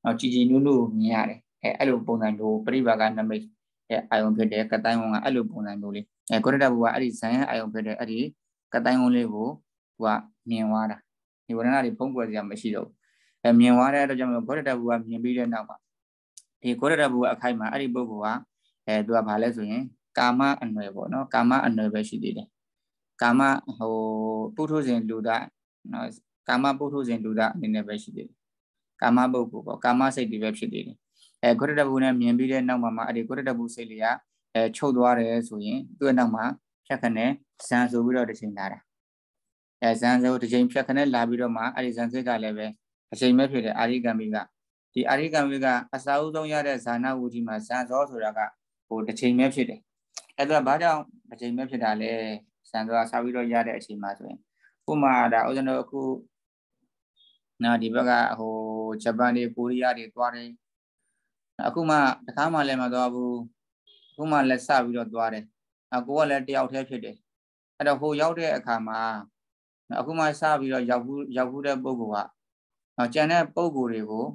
တော့ကြည်ကြည်နုနုမြင်ရတယ်အဲအဲ့လိုပုံစံလိုပရိပါကနမိတ်ရဲ့အာယုံဖြစ်တဲ့ကတိုင်းဝန်ကအဲ့လိုပုံစံလိုလေးအဲကိုရတဘူကအဲ့ဒီဇန်ရဲ့အာယုံဖြစ်တဲ့အဲ့ဒီကတိုင်းကုန်းလေးကိုသူကမြင်သွားတာနိဗ္ဗာန်တွေဖုံးကွယ်စရာမရှိတော့ဘူးအဲမြင်သွားတဲ့အတွက်ကြောင့်ဘောဓတဘူကမြင်ပြီးတဲ့နောက်မှာဒီဘောဓတဘူကအခိုက်မှာအဲ့ဒီပုဂ္ဂိုလ်ကအဲသူကဘာလဲဆိုရင်ကာမအနွယ်ပေါ့နော်ကာမအနွယ်ပဲရှိသေးတယ်ကာမဟိုပုထုဇဉ်လူသားနော်ကာမပုထုဇဉ်လူသားအနေနဲ့ပဲရှိသေးတယ်ကာမပုဂ္ဂိုလ်ပေါ့ကာမစိတ်တွေပဲဖြစ်သေးတယ်အဲဂုရတဘူနဲ့မြင်ပြီးတဲ့နောက်မှာမှအဲဒီဂုရတဘူစိတ်လေးကအဲချုပ်သွားတယ်ဆိုရင်သူ့အနောက်မှာဖြတ်ခနဲ့ဇန်ဆိုပြီးတော့တစ်ချိန်လာတာအဲဇန်ဆိုတစ်ချိန်ဖြတ်ခနဲ့လာပြီးတော့မှအဲဒီဇန်စစ်ကလည်းပဲအချိန်မဲ့ဖြစ်တဲ့အာရိကံမိကဒီအာရိကံမိကအစာအုပ်ဆုံးရတဲ့ဇာနာဝူဒီမှာဇန်သောဆိုတာကဟိုတစ်ချိန်မဲ့ဖြစ်တယ်အဲ့တော့ဘာကြောင့်တစ်ချိန်မဲ့ဖြစ်တာလဲဇန်သောကစာပြီးတော့ရတဲ့အချိန်မှာဆိုရင်ဥမာဒါဥစဉ်တော့အခုနော်ဒီဘက်ကဟိုဂျပန်တွေကိုရီးယားတွေသွားတယ်အခုမှတခါမှလည်းမသွားဘူးအခုမှလက်ဆပြီးတော့သွားတယ်အကိုကလည်းတယောက်တည်းဖြစ်တယ်အဲ့တော့ဟိုရောက်တဲ့အခါမှာအခုမှစပြီးတော့ရောက်ဘူးရောက်ဘူးတဲ့ပုံကကျန်တဲ့ပုံကိုတွေကို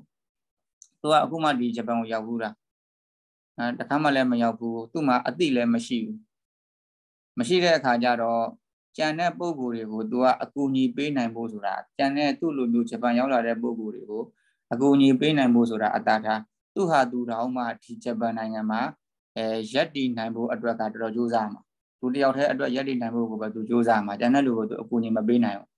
သူကအခုမှဒီဂျပန်ကိုရောက်ဘူးတာအဲတခါမှလည်းမရောက်ဘူးသူ့မှာအသိလည်းမရှိဘူးမရှိတဲ့အခါကျတော့ကျန်တဲ့ပုံကိုတွေကိုသူကအကူအညီပေးနိုင်ဖို့ဆိုတာကျန်တဲ့သူ့လိုမျိုးဂျပန်ရောက်လာတဲ့ပုံကိုတွေကိုအကူအညီပေးနိုင်ဖို့ဆိုတာအတားထားသူဟာသူတောင်မှဒီဂျပန်နိုင်ငံမှာအဲရက်တည်နိုင်ဖို့အတွက်ကတော်တော်ကြိုးစားမှာသူတယောက်တည်းအတွက်ရက်တည်နိုင်ဖို့ကိုပဲသူကြိုးစားမှာတန်တဲ့လူကိုသူအကူအညီမပေးနိုင်ဘူး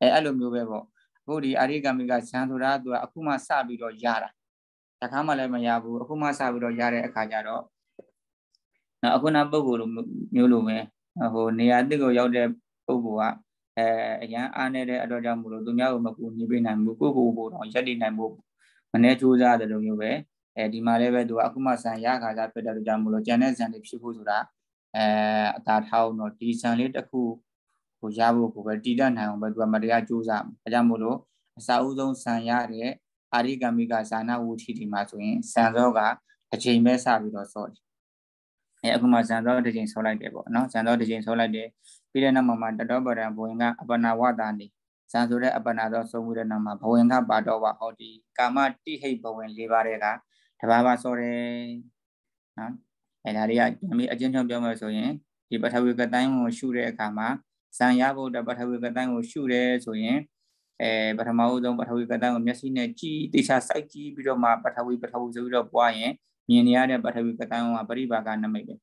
အဲအဲ့လိုမျိုးပဲပေါ့အခုဒီအာရိကမိကဆန်ဆိုတာသူကအခုမှစပြီးတော့ရတာတခါမှလည်းမရဘူးအခုမှစပြီးတော့ရတဲ့အခါကျတော့နော်အခုနပုံကိုမျိုးလိုပဲဟိုနေရာအစ်ကိုရောက်တဲ့ပုံကအဲအရန်အားနေတဲ့အတွက်ကြောင့်မလို့သူများကိုမကူညီပေးနိုင်ဘူးကိုကိုကိုတော့ရက်တည်နိုင်ဖို့မနေကြိုးစားတယ်လို့မျိုးပဲအဲဒီမှာလည်းပဲသူကအခုမှဆန်ရခါကြဖြစ်တဲ့ကြောင့်မလို့ကျန်တဲ့ဆန်တွေဖြစ်ဖို့ဆိုတာအဲအသာထားအောင်တော့ဒီဆန်လေးတစ်ခုကိုရဖို့ကိုပဲတည်တတ်နိုင်အောင်ပဲသူကမတရားကြိုးစားဒါကြောင့်မလို့အစာအုပ်ဆုံးဆန်ရတဲ့အာရိကမိကဇာနာဝုထိဒီမှာဆိုရင်ဆန်သောကအချိန်ပဲစပြီးတော့ဆော့တယ်အဲအခုမှဇန်သောတစ်ချိန်ဆော့လိုက်တယ်ပေါ့နော်ဇန်သောတစ်ချိန်ဆော့လိုက်တယ်ပြီးတဲ့နောက်မှာတတော်ပရံဘဝင်ကအပနာဝတာနေဇန်ဆိုတဲ့အပနာသောဆုံးမှုတဲ့နောက်မှာဘဝင်ကပါတော့ဝဟောဒီကာမတိဟိတ်ဘဝင်၄ပါးတဲ့ကတဘာဘာစောတယ်နော်အဲဒါတွေကပြန်ပြီးအချင်းချင်းပြောမယ်ဆိုရင်ဒီပထဝီကတိုင်းကိုရှုတဲ့အခါမှာဇံရဖို့တပထဝီကတိုင်းကိုရှုတယ်ဆိုရင်အဲပထမဦးဆုံးပထဝီကတိုင်းကိုမျက်စိနဲ့ကြည့်တေချာစိုက်ကြည့်ပြီးတော့မှ ပထဝီပထဝီဆိုပြီးတော့ပွားရင်မြင်နေရတဲ့ပထဝီကတိုင်းကပရိပါကနမိတ်ပဲ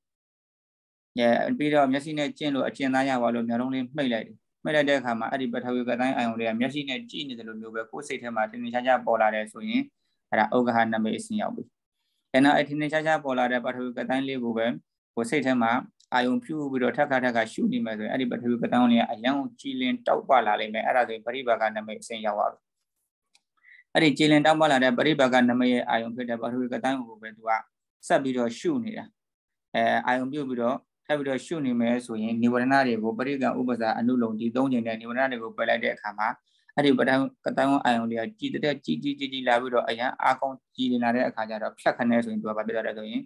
။ရဲပြီးတော့မျက်စိနဲ့ကျင့်လို့အကျဉ်းသားရပါလို့မျိုးလုံးလေးမှိတ်လိုက်တယ်။မှိတ်လိုက်တဲ့အခါမှာအဲ့ဒီပထဝီကတိုင်းအာယုံတွေကမျက်စိနဲ့ကြည့်နေတယ်လို့မျိုးပဲကိုယ်စိတ်ထဲမှာတင်တင်ချာချာပေါ်လာတယ်ဆိုရင်အဲ့ဒါဥက္ကဟနမိတ်အစဉ်ရောက်ပြီအဲ့နောက်အထင်းနဲ့ခြားခြားပေါ်လာတဲ့ပထဝီကတိုင်းလေးကိုပဲကိုစိတ်ထဲမှာအာယုံပြုပြီးတော့ထက်ခါထက်ခါရှုနေမယ်ဆိုရင်အဲ့ဒီပထဝီကတိုင်းလေးကအယံကြည်လင်တောက်ပလာလိမ့်မယ်အဲ့ဒါဆိုရင်ပရိပါကနမိတ်အစဉ်ရောက်သွားပြီအဲ့ဒီကြည်လင်တောက်ပလာတဲ့ပရိပါကနမိတ်ရဲ့အာယုံဖြစ်တဲ့ပထဝီကတိုင်းကိုပဲသူကဆက်ပြီးတော့ရှုနေတာအဲအာယုံပြုပြီးတော့ထပ်ပြီးတော့ရှုနေမယ်ဆိုရင်နိဝရဏတွေကိုပရိကံဥပစာအနုလုံဒီ၃ချိန်နဲ့နိဝရဏတွေကိုပယ်လိုက်တဲ့အခါမှာအဲ့ဒီပတိုင်းကတိုင်းဝန်အာယုံတွေကကြည်တဲ့ကြည်ကြည်ကြည်ကြည်လာပြီးတော့အရန်အာကောင်းကြည်လာတဲ့အခါကျတော့ဖြတ်ခနဲဆိုရင်သူကဘာဖြစ်သွားလဲဆိုရင်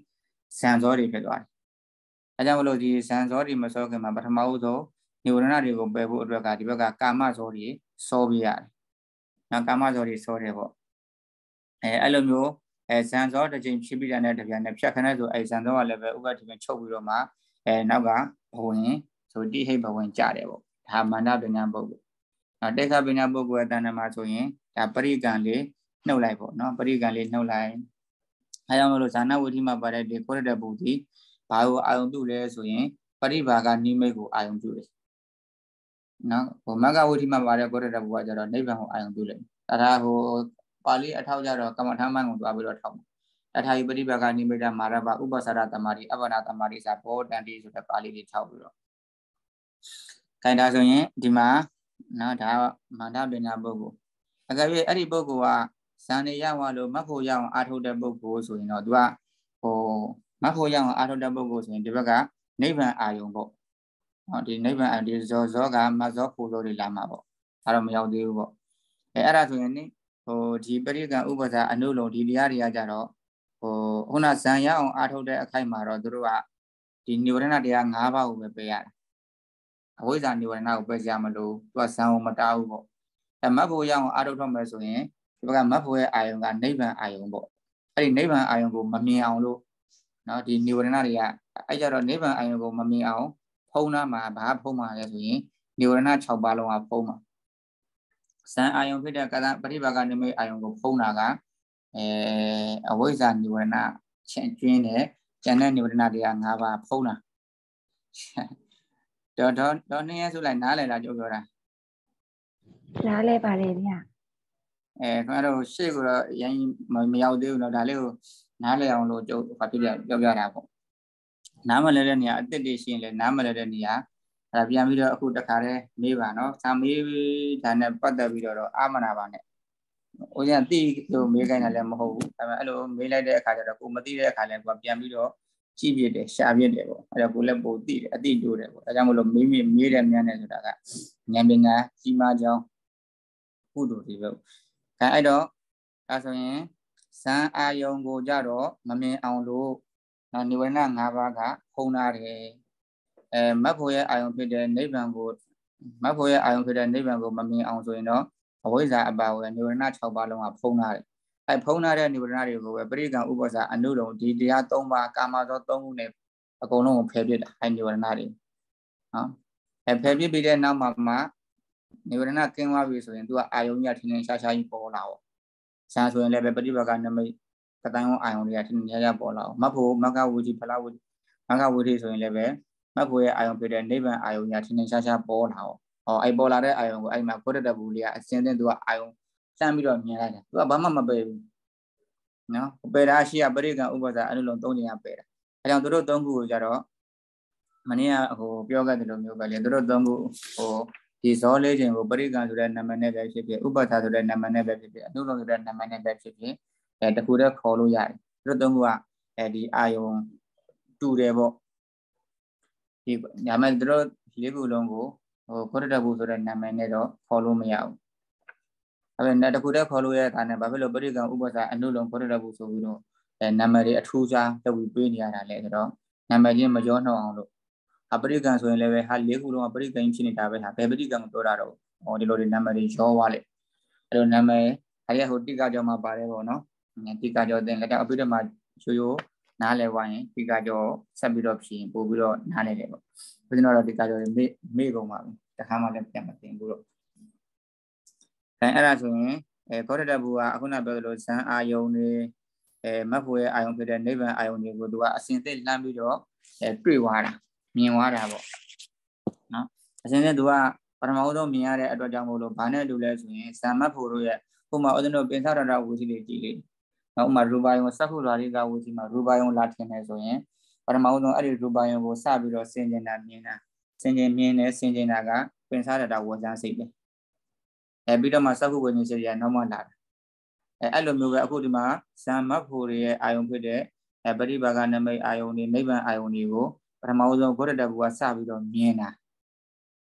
ဇန်ဇောတွေဖြစ်သွားတယ်။အဲကြောင့်မလို့ဒီဇန်ဇောတွေမစောခင်မှာပထမဦးဆုံးနေဝရဏတွေကိုပယ်ဖို့အတွက်ကဒီဘက်ကကာမဇောတွေစောပြရတယ်။နောက်ကာမဇောတွေစောတယ်ပေါ့။အဲအဲ့လိုမျိုးအဲဇန်ဇောတစ်ချိန်ဖြစ်ပြီးတဲ့နဲ့တစ်ပြိုင်နက်ဖြတ်ခနဲဆိုအဲဇန်ဇောကလည်းပဲဥပဒေပြန်ချုပ်ပြီးတော့မှအဲနောက်ကဘဝင်ဆိုတိဟိတ်ဘဝင်ကြတယ်ပေါ့။ဒါမန္တပညာပုဂ္ဂိုလ်နော်တေခပညာပုဂ္ဂိုလ်အတဏ္ဍမှာဆိုရင်ဒါပရိကံလေးနှုတ်လိုက်ပေါ့နော်ပရိကံလေးနှုတ်လိုက်အဲကြောင့်မလို့ဇာနဝိထိမှာပါတဲ့ဒီကိုရတဲ့ပုဒီဘာကိုအာယုံပြုလဲဆိုရင်ပရိဘာကနိမိတ်ကိုအာယုံပြုတယ်နော်ဟိုမဂ္ဂဝိထိမှာပါတဲ့ကိုရတဲ့ပုကကျတော့နိဗ္ဗာန်ကိုအာယုံပြုလိုက်ဒါဒါဟိုပါဠိအထောက်ကြတော့ကမ္မထာမန်ကိုသွားပြီးတော့ထောက်တယ်တထာယပရိပကနိမိတ်မာရပဥပ္ပစာရတမာရီအပနာတမာရီစာဘောတန်တိဆိုတဲ့ပါဠိလေးထောက်ပြီးတော့ခိုင်ဒါဆိုရင်ဒီမှာနော်ဒါကမန္တပညာပုဂ္ဂိုလ်အကယ်၍အဲ့ဒီပုဂ္ဂိုလ်ကဇန်နေရောက်လို့မဖို့ရောက်အောင်အာထုတ်တဲ့ပုဂ္ဂိုလ်ဆိုရင်တော့သူကဟိုမဖို့ရောက်အောင်အာထုတ်တဲ့ပုဂ္ဂိုလ်ဆိုရင်ဒီဘက်ကနိဗ္ဗာန်အာယုံပေါ့ဟောဒီနိဗ္ဗာန်အာဒီဇောဇောကမဇောဖို့လို့လာမှာပေါ့ဒါတော့မရောက်သေးဘူးပေါ့အဲအဲ့ဒါဆိုရင်နိဟိုဒီပရိကံဥပဒါအနုလုံဒီတရားတွေကကြတော့ဟိုခုနဇန်ရအောင်အာထုတ်တဲ့အခိုက်မှာတော့သူတို့ကဒီနိဗ္ဗာန်တရား၅ပါးကိုပဲပေးရတာအဝိဇ္ဇာနိဝရဏကိုပယ်ကြမလို့သူကဇံကိုမတားဘူးပေါ့အဲမတ်ဖို့ရအောင်အာထုတ်တော့မယ်ဆိုရင်ဒီဘက်ကမတ်ဖို့ရဲ့အာယုံကနိဗ္ဗာန်အာယုံပေါ့အဲ့ဒီနိဗ္ဗာန်အာယုံကိုမမြင်အောင်လို့နော်ဒီနိဝရဏတွေကအဲ့ကြတော့နိဗ္ဗာန်အာယုံကိုမမြင်အောင်ဖုံးနာမှာဘာဖုံးမှာလဲဆိုရင်နိဝရဏ6ပါးလုံးကဖုံးမှာဇံအာယုံဖြစ်တဲ့ကသပရိပါကနိမိတ်အာယုံကိုဖုံးတာကအဲအဝိဇ္ဇာနိဝရဏချင်းကျွင်းတဲ့ဉာဏ်နဲ့နိဝရဏတွေက၅ပါးဖုံးတာတော့တော့တော့နှစ်ရက်ဆိုလိုက်နားလည်လားကြောက်ပြောတာနားလည်ပါလေဗျာအဲခင်ဗျားတို့ရှေ့ကတော့ရန်မရောက်သေးဘူးเนาะဒါလေးကိုနားလည်အောင်လို့ကြောက်ဘာဖြစ်ပြပြောပြတာပေါ့နားမလဲတဲ့နေရာအစ်စ်တွေရှိရင်လည်းနားမလဲတဲ့နေရာအဲ့ဒါပြန်ပြီးတော့အခုတခါတည်းမေးပါเนาะဆာမေးဒါနဲ့ပတ်သက်ပြီးတော့တော့အာမနာပါနဲ့ဦးဇင်းတိလို့မေးခိုင်းတာလည်းမဟုတ်ဘူးဒါပေမဲ့အဲ့လိုမေးလိုက်တဲ့အခါကျတော့ကိုမသိတဲ့အခါလည်းကိုပြန်ပြီးတော့ကြည့်ပြတယ်ရှာပြတယ်ပေါ့အဲ့ဒါကိုလည်းပိုသိတယ်အသိတိုးတယ်ပေါ့ဒါကြောင့်မလို့မိမိမေးတယ်မြန်တယ်ဆိုတာကဉာဏ်ပညာကြီးမားကြောင်းကုသိုလ်တွေပဲ။ဒါအဲ့တော့ဒါဆိုရင်ဇန်အာယုံကိုကြတော့မမြင်အောင်လို့နော်နိဝရဏ၅ပါးကခုံထားတယ်။အဲမတ်ဖို့ရဲ့အာယုံဖြစ်တဲ့နိဗ္ဗာန်ကိုမတ်ဖို့ရဲ့အာယုံဖြစ်တဲ့နိဗ္ဗာန်ကိုမမြင်အောင်ဆိုရင်တော့အဝိဇ္ဇာအပါဝယ်နိဝရဏ၆ပါးလုံးကဖုံးထားတယ်အဲဖုံးထားတဲ့နိဗ္ဗာန်တွေကိုပဲပရိကံဥပ္ပစာအနုလုံဒီတရား၃ပါးကာမသော၃ခုနဲ့အကုန်လုံးကိုဖယ်ပြစ်တာအဲနိဗ္ဗာန်တွေနော်အဲဖယ်ပြစ်ပြီးတဲ့နောက်မှာမှနိဗ္ဗာန်ကင်းသွားပြီဆိုရင် तू ကအာယုံကြီးထင်းထင်းရှားရှားကြီးပေါ်လာပေါ့ဆန်းဆိုရင်လည်းပဲပฏิဘကနမိတ်ကတန်းအောင်အာယုံတွေကထင်းထင်းရှားရှားပေါ်လာအောင်မဖို့မကဝူကြီးဖလာဝူမကဝူကြီးဆိုရင်လည်းပဲမဖို့ရဲ့အာယုံဖြစ်တဲ့နိဗ္ဗာန်အာယုံကြီးထင်းထင်းရှားရှားပေါ်လာအောင်ဟောအဲပေါ်လာတဲ့အာယုံကိုအဲ့မှာကိုရတ္တဘူးလေးကအစင်းတဲ့ तू ကအာယုံလှမ်းပြီးတော့မြင်လိုက်တာသူကဘာမှမပယ်ဘူးနော်ပယ်တာရှိရပရိကံဥပဒါအဲ့လိုလုံးသုံးနေရပယ်တာအဲကြောင့်တို့သုံးခုကိုကြတော့မနေ့ကဟိုပြောခဲ့တယ်လို့မျိုးပဲလေတို့သုံးခုဟိုဒီဇောလေးခြင်းကိုပရိကံဆိုတဲ့နာမည်နဲ့ပဲဖြစ်ဖြစ်ဥပဒါဆိုတဲ့နာမည်နဲ့ပဲဖြစ်ဖြစ်အနုလုံးဆိုတဲ့နာမည်နဲ့ပဲဖြစ်ဖြစ်အဲတခုတည်းခေါ်လို့ရတယ်တို့သုံးခုကအဲဒီအာယုံတူတယ်ပေါ့ဒီညမဲ့တို့လေးခုလုံးကိုဟိုခေါ်တတ်ဘူးဆိုတဲ့နာမည်နဲ့တော့ခေါ်လို့မရဘူးဒါပေမဲ့တခုတည်းခေါ်လို့ရတဲ့အခါနဲ့ဘာဖြစ်လို့ပရိကံဥပ္ပစာအနုလုံခေါ်ရဘူးဆိုပြီးတော့အဲနံပါတ်တွေအထူးခြားလုပ်ပြီးပေးနေရတာလေဆိုတော့နံပါတ်ချင်းမကြောနှောက်အောင်လို့အပရိကံဆိုရင်လည်းပဲဟာ၄ခုလုံးကပရိကံဖြစ်နေတာပဲဟာဘယ်ပရိကံကိုပြောတာတော့ဟောဒီလိုတွေနံပါတ်တွေရောသွားလေအဲ့တော့နံပါတ်ဟာရဟိုတိကကြောင့်မှပါတယ်ပေါ့နော်တိကကြောင့်တင်လည်းအပိဓမ္မာရိုးရိုးနားလဲဝိုင်းရင်တိကကြောင့်ဆက်ပြီးတော့ဖြင်းပို့ပြီးတော့နားလဲတယ်ပေါ့ဘုရားတော်တိကကြောင့်မေ့မေ့ကုန်ပါဘူးတခါမှလည်းပြန်မသိဘူးတော့အဲအဲ့ဒါဆိုရင်အဲဘောဓတဘူကအခုနပြောသလိုဇန်အာယုန်တွေအဲမတ်ဖို့ရဲ့အာယုန်ဖြစ်တဲ့နိဗ္ဗာန်အာယုန်တွေကိုသူကအစဉ်သက်လှမ်းပြီးတော့အဲတွေ့ွားတာမြင်ွားတာပေါ့နော်အစဉ်သက်သူကပထမဦးဆုံးမြင်ရတဲ့အတွက်ကြောင့်မို့လို့ဘာနဲ့တူလဲဆိုရင်ဇန်မတ်ဖို့တို့ရဲ့ဥမာဥဒ္ဒနောပင်စရတဝူစီတွေကြည်လေနောက်ဥမာရူပါယုံစက္ခုလာရိကဝူစီမှာရူပါယုံလာထင်တယ်ဆိုရင်ပထမဦးဆုံးအဲ့ဒီရူပါယုံကိုစပြီးတော့ဆင်ကျင်တာမြင်တာဆင်ကျင်မြင်တယ်ဆင်ကျင်တာကပင်စရတဝူဇန်စိတ်ပဲအဲပြီးတော့မှစက္ခုဝိညာဉ်စိတ်တွေကနောက်မှလာတာအဲအဲ့လိုမျိုးပဲအခုဒီမှာဇာမတ်ဖို့ရဲ့အာယုံဖြစ်တဲ့အဲပရိဘာဂနမိတ်အာယုံတွေနိဗ္ဗာန်အာယုံတွေကိုပထမဆုံးဘုရတဘူကစပြီးတော့မြင်တာ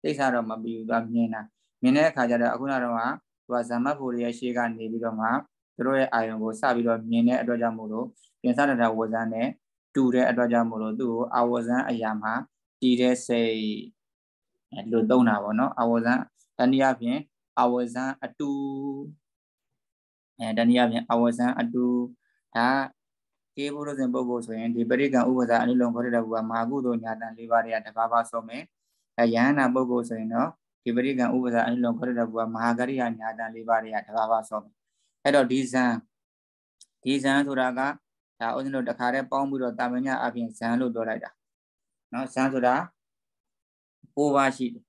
သိစားတော့မပြီးဘူးသူကမြင်တာမြင်တဲ့အခါကျတော့အခုနောက်တော့ကသူကဇာမတ်ဖို့ရဲ့ရှေ့ကနေပြီးတော့မှသူတို့ရဲ့အာယုံကိုစပြီးတော့မြင်တဲ့အတွက်ကြောင့်မို့လို့ပြင်စတတာဝဇန်နဲ့တူတဲ့အတွက်ကြောင့်မို့လို့သူ့ကိုအာဝဇန်အရာမှာတည်တဲ့စိတ်လို့သုံးတာပေါ့နော်အာဝဇန်တနည်းအားဖြင့်အဝဇံအတူအဲတနည်းအားဖြင့်အဝဇံအတူဒါကေဘုရဇင်ပုဂ္ဂိုလ်ဆိုရင်ဒီပရိကံဥပဇာအနိလုံခေါ်တဲ့ဘုရားမဟာကုသိုလ်ညာတန်၄ပါးတည်းကတပါးပါဆုံးမယ်အဲယဟနာပုဂ္ဂိုလ်ဆိုရင်တော့ဒီပရိကံဥပဇာအနိလုံခေါ်တဲ့ဘုရားမဟာကရိယာညာတန်၄ပါးတည်းကတပါးပါဆုံးမယ်အဲ့တော့ဒီဇံဒီဇံဆိုတာကဒါဥစဉ်တို့တခါတည်းပေါင်းပြီးတော့တာမညအပြင်ဇံလို့ပြောလိုက်တာနော်ဇံဆိုတာ၉ပါးရှိတယ်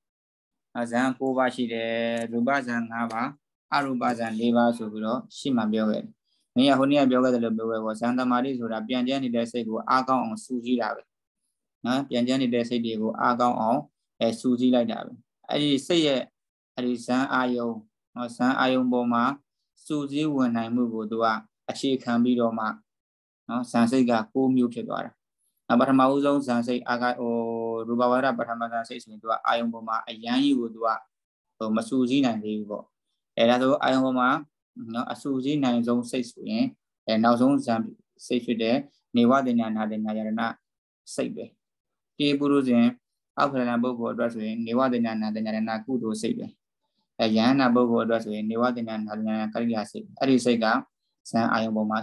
ဇန်6ပါးရှိတယ်ရူပဇန်5ပါးအရူပဇန်4ပါးဆိုပြီးတော့ရှိမှပြောခဲ့တယ်။မင်းကဟိုနေ့ကပြောခဲ့တယ်လို့ပြောခဲ့ပေါ့ဇန်သမာဓိဆိုတာပြန်ကျန်းနေတဲ့စိတ်ကိုအားကောင်းအောင်စူးစီးတာပဲ။နော်ပြန်ကျန်းနေတဲ့စိတ်တွေကိုအားကောင်းအောင်အဲစူးစီးလိုက်တာပဲ။အဲဒီစိတ်ရဲ့အဲဒီဇန်အာယုံနော်ဇန်အာယုံပေါ်မှာစူးစီးဝင်နိုင်မှုကိုသူကအခြေခံပြီးတော့မှနော်ဇန်စိတ်က6မျိုးဖြစ်သွားတာပထမဦးဆုံးဇန်စိတ်အာဂဟိုရူပဝါဒပထမဇန်စိတ်ဆိုရင်သူကအာယုံပေါ်မှာအယမ်းကြီးကိုသူကဟိုမစူးစီးနိုင်သေးဘူးပေါ့အဲဒါဆိုအာယုံပေါ်မှာနော်အစူးစီးနိုင်ဆုံးစိတ်ဆိုရင်အဲနောက်ဆုံးဇန်စိတ်ဖြစ်တဲ့နေဝတညာနာတညာယရဏစိတ်ပဲတေပုရုဇဉ်အောက်ခရဏပုဂ္ဂိုလ်အတွက်ဆိုရင်နေဝတညာနာတညာယရဏကုသိုလ်စိတ်ပဲအဲယဟနာပုဂ္ဂိုလ်အတွက်ဆိုရင်နေဝတညာနာတညာကရိယာစိတ်အဲ့ဒီစိတ်ကဇန်အာယုံပေါ်မှာ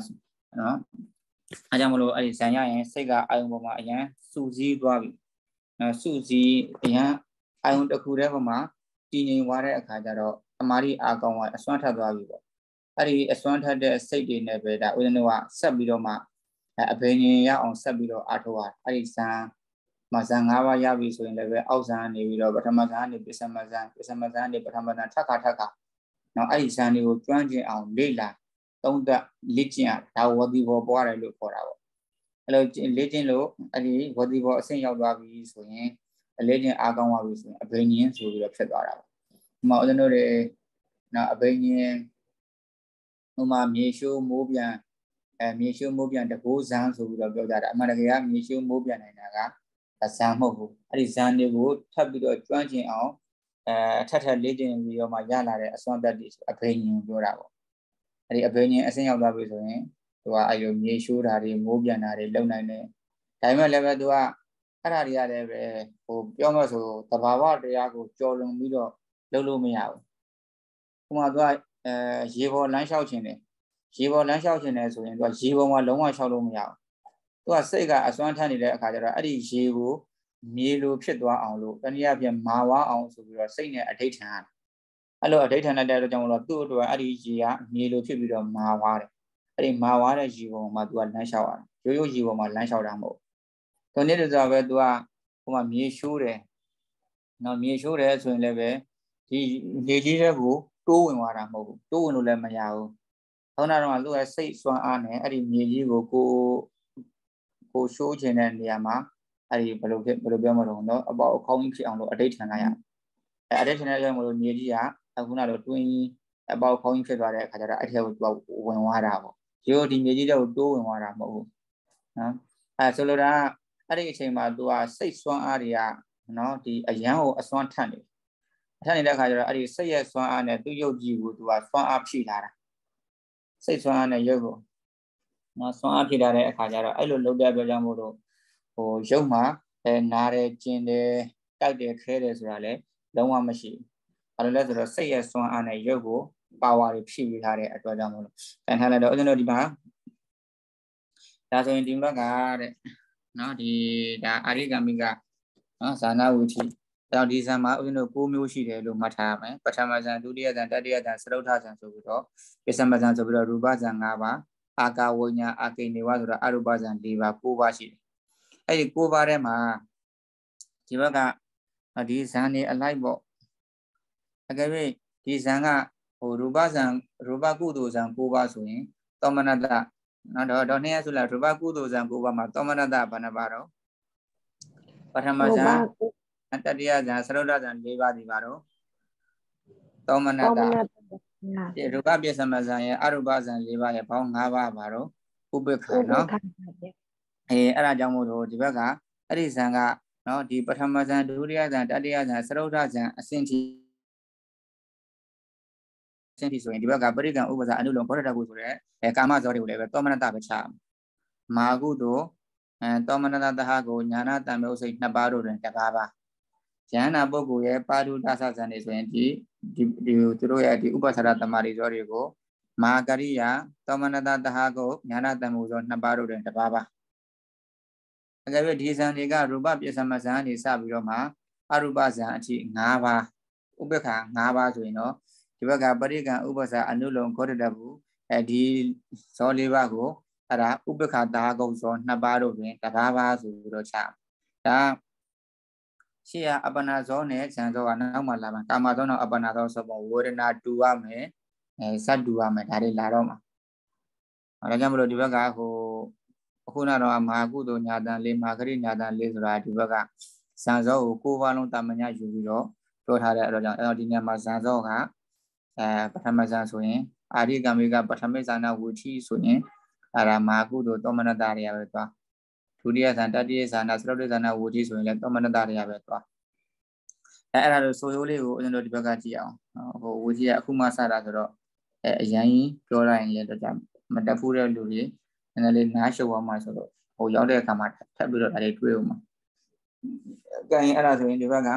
နော်အဲကြောင့်မလို့အဲ့ဒီဇံရရင်စိတ်ကအာယုံပေါ်မှာအရန်စုစည်းသွားပြီအဲစုစည်းအရန်အာယုံတစ်ခုတည်းပေါ်မှာတည်ငြိမ်သွားတဲ့အခါကျတော့အမာရီအာကောင်းဝိုင်းအစွမ်းထပ်သွားပြီပေါ့အဲ့ဒီအစွမ်းထပ်တဲ့စိတ်တွေနဲ့ပဲဒါဦးဇင်းတို့ကဆက်ပြီးတော့မှအဘိညာဉ်ရအောင်ဆက်ပြီးတော့အားထုတ်ရအဲ့ဒီဇံမဇန်၅ပါးရပြီဆိုရင်လည်းပဲအောက်ဇန်နေပြီးတော့ပထမဇန်နေပစ္စမဇန်ပစ္စမဇန်နေပထမဇန်ထပ်ခါထပ်ခါနော်အဲ့ဒီဇန်တွေကိုကျွမ်းကျင်အောင်လေ့လာသုံးသပ်လေ့ကျင့်ရဒါဝတိဘောပွားတယ်လို့ခေါ်တာပေါ့အဲ့လိုလေ့ကျင့်လို့အဲ့ဒီဝတိဘောအဆင့်ရောက်သွားပြီဆိုရင်အလေ့ကျင့်အားကောင်းသွားပြီဆိုရင်အဘိညာဉ်ဆိုပြီးတော့ဖြစ်သွားတာပေါ့ဥမာဦးဇင်းတို့တွေနော်အဘိညာဉ်ဥမာမြေရှုမိုးပြန်အဲမြေရှုမိုးပြန်တကိုးဇန်းဆိုပြီးတော့ပြောကြတာအမှန်တကယ်ကမြေရှုမိုးပြန်နိုင်တာကဇန်မဟုတ်ဘူးအဲ့ဒီဇန်တွေကိုထပ်ပြီးတော့ကျွမ်းကျင်အောင်အဲထပ်ထပ်လေ့ကျင့်ပြီးတော့မှရလာတဲ့အစွမ်းတက်တွေဆိုအဘိညာဉ်ပြောတာပေါ့အဲ့ဒီအဘယ်ညင်အဆင့်ရောက်သွားပြီဆိုရင်သူကအဲ့လိုမြေရှိုးတာတွေမိုးပြန်တာတွေလုပ်နိုင်တယ်ဒါပေမဲ့လည်းပဲသူကအဲ့ဒါတွေကလည်းပဲဟိုပြောမှဆိုတဘာဝတရားကိုကြော်လွန်ပြီးတော့လုပ်လို့မရဘူးခုမှသူကအဲရေပေါ်လမ်းလျှောက်ခြင်းတယ်ရေပေါ်လမ်းလျှောက်ခြင်းတယ်ဆိုရင်သူကရေပေါ်မှာလုံးဝလျှောက်လို့မရဘူးသူကစိတ်ကအစွမ်းထမ်းနေတဲ့အခါကျတော့အဲ့ဒီရေကိုမြေလိုဖြစ်သွားအောင်လို့တနည်းအားဖြင့်မာဝါအောင်ဆိုပြီးတော့စိတ်နဲ့အဋိဋ္ဌံရတယ်အဲ့လိုအဋိဌာဏတဲ့တော့ကြောင့်မလို့သူ့အတွက်အဲ့ဒီရေကမြေလိုဖြစ်ပြီးတော့မာဝါတယ်အဲ့ဒီမာဝါတဲ့ရေပေါ်မှာ तू ကလမ်းလျှောက်ရတယ်ရိုးရိုးရေပေါ်မှာလမ်းလျှောက်တာမဟုတ်သူနေ့တစားပဲ तू ကဟိုမှာမြေရှိုးတယ်နော်မြေရှိုးတယ်ဆိုရင်လည်းပဲဒီနေကြီးတဲ့ကိုတိုးဝင်သွားတာမဟုတ်ဘူးတိုးဝင်လို့လည်းမရဘူးုံးတော့ကသူ့ရဲ့စိတ်စွမ်းအားနဲ့အဲ့ဒီမြေကြီးကိုကိုကိုရှိုးခြင်းတဲ့နေရာမှာအဲ့ဒီဘယ်လိုဖြစ်ဘယ်လိုပြောမလို့တော့အပေါအခေါင်းကြီးဖြစ်အောင်လို့အတိတ်ထန်လိုက်ရအဲ့အတိတ်ထန်လိုက်ရမလို့မြေကြီးကအခုနတော့တွင်းကြီးအပေါက်ခေါင်းကြီးဖြစ်သွားတဲ့အခါကျတော့အဲ့ဒီကိုသူကဝင်သွားတာပေါ့ရိုးဒီမြေကြီးတဲ့ကိုတိုးဝင်သွားတာမဟုတ်ဘူးနော်အဲဆိုလိုတာအဲ့ဒီအချိန်မှာသူကစိတ်စွမ်းအားတွေကနော်ဒီအယံကိုအစွမ်းထက်နေထက်နေတဲ့အခါကျတော့အဲ့ဒီစိတ်ရဲ့စွမ်းအားနဲ့သူ့ရုပ်ကြီးကိုသူကစွမ်းအားဖြည့်လာတာစိတ်စွမ်းအားနဲ့ရုပ်ကိုနော်စွမ်းအားဖြည့်လာတဲ့အခါကျတော့အဲ့လိုလုပ်တဲ့အတွက်ကြောင့်မို့လို့ဟိုရုပ်မှာအဲနားတယ်ကျင်တယ်တိုက်တယ်ခဲတယ်ဆိုတာလည်းလုံးဝမရှိဘူးဘာလို့လဲဆိုတော့စိတ်ရဲ့စွမ်းအားနဲ့ရုပ်ကိုပါဝါတွေဖြည့်ပေးထားတဲ့အတွက်ကြောင့်မလို့ခံထားလိုက်တော့ဦးဇင်းတို့ဒီမှာဒါဆိုရင်ဒီဘက်ကတဲ့နော်ဒီဒါအာရိကမိကနော်ဇာနာဝိထိတော့ဒီဇံမှာဦးဇင်းတို့6မျိုးရှိတယ်လို့မှတ်ထားရမယ်ပထမဇံဒုတိယဇံတတိယဇံစတုထဇံဆိုပြီးတော့ပိစမဇံဆိုပြီးတော့ရူပဇံ5ပါးအာကာဝိညာအာကိနေဝဆိုတော့အရူပဇံ4ပါး6ပါးရှိတယ်အဲ့ဒီ6ပါးထဲမှာဒီဘက်ကဒီဇံနေအလိုက်ပေါ့အကယ်၍ဒီဇံကဟိုရူပဇံရူပကုသိုလ်ဇံ၉ပါးဆိုရင်သောမနတနော်တော့တော့နှစ်ရဆိုလားရူပကုသိုလ်ဇံ၉ပါးမှာသောမနတဘာနှပါတော့ပထမဇံတတိယဇံသရုတ်ဇံ၄ပါးဒီပါတော့သောမနတဒီရူပပြစ္စမဇံရဲ့အရူပဇံ၄ပါးရဲ့ဘောင်း၅ပါးပါတော့ဥပ္ပခနော်အဲအဲ့ဒါကြောင့်မို့လို့ဒီဘက်ကအဲ့ဒီဇံကနော်ဒီပထမဇံဒုတိယဇံတတိယဇံသရုတ်ဇံအဆင့်ထိချင်းထိဆိုရင်ဒီဘက်ကပရိကံဥပစာအနုလုံဘောဓတကုဆိုတဲ့အဲကာမဇောတွေကိုလည်းပဲသောမနတပဲချမာကုတို့အဲသောမနတတဟကိုညာနာတံမျိုးစိတ်နှစ်ပါးတို့တွင်တကားပါဉာဏနာပုဂ္ဂိုလ်ရဲ့ပါတုတသဇံတွေဆိုရင်ဒီဒီဒီသူတို့ရဲ့ဒီဥပစာရတမာရီဇောတွေကိုမာကရိယာသောမနတတဟကိုညာနာတံမျိုးဇောနှစ်ပါးတို့တွင်တပါးပါအကယ်၍ဒီဇံတွေကရူပပြစ္စမဇံနေစပြီးတော့မှအရူပဇံအထိ၅ပါးဥပ္ပခါ၅ပါးဆိုရင်တော့ဒီဘက်ကပရိကံဥပ္ပစာအနုလုံခောတတပုအဲဒီဇောလေးပါးကိုအဲ့ဒါဥပ္ပခာတာကုံဇောနှစ်ပါးတို့တွင်တစ်ပါးပါးဆိုပြီးတော့ချဒါရှေ့ကအပ္ပနာဇောနဲ့ဇံဇောကနောက်မှလာမှာကာမဇောနဲ့အပ္ပနာဇောဆိုပေါ်ဝေဒနာတူရမယ်အဲစက်တူရမယ်ဒါတွေလာတော့မှာအဲဒါကြောင့်မလို့ဒီဘက်ကဟိုအခုနတော့မဟာကုသိုလ်ညာတန်လေးမဟာခရိညာတန်လေးဆိုတာဒီဘက်ကဇံဇောကိုကိုးပါးလုံးတာမညာယူပြီးတော့ပြောထားတဲ့အဲ့တော့ကြောင့်အဲ့တော့ဒီနေရာမှာဇံဇောကအဲပထမဇန်ဆိုရင် အာရိကမေကပထမဇာနာဝုထိဆိုရင်အာရမာကုတို့တောမနတရရပဲသွားဒုတိယဇန်တတိယဇာနာသရုပ်ဇာနာဝုထိဆိုရင်လည်းတောမနတရရပဲသွားအဲအဲ့ဒါလိုဆိုရိုးလေးကိုဦးဇင်းတို့ဒီဘက်ကကြည့်အောင်ဟိုဝုထိကအခုမှစတာဆိုတော့အဲအရင်ပြောရရင်လည်းတော့မတက်ဖူးတဲ့လူတွေနည်းနည်းလေးနားရှုပ်သွားမှဆိုတော့ဟိုရောက်တဲ့အခါမှာထပ်ပြီးတော့ဒါတွေတွေးအောင်မှာကဲအဲ့ဒါဆိုရင်ဒီဘက်က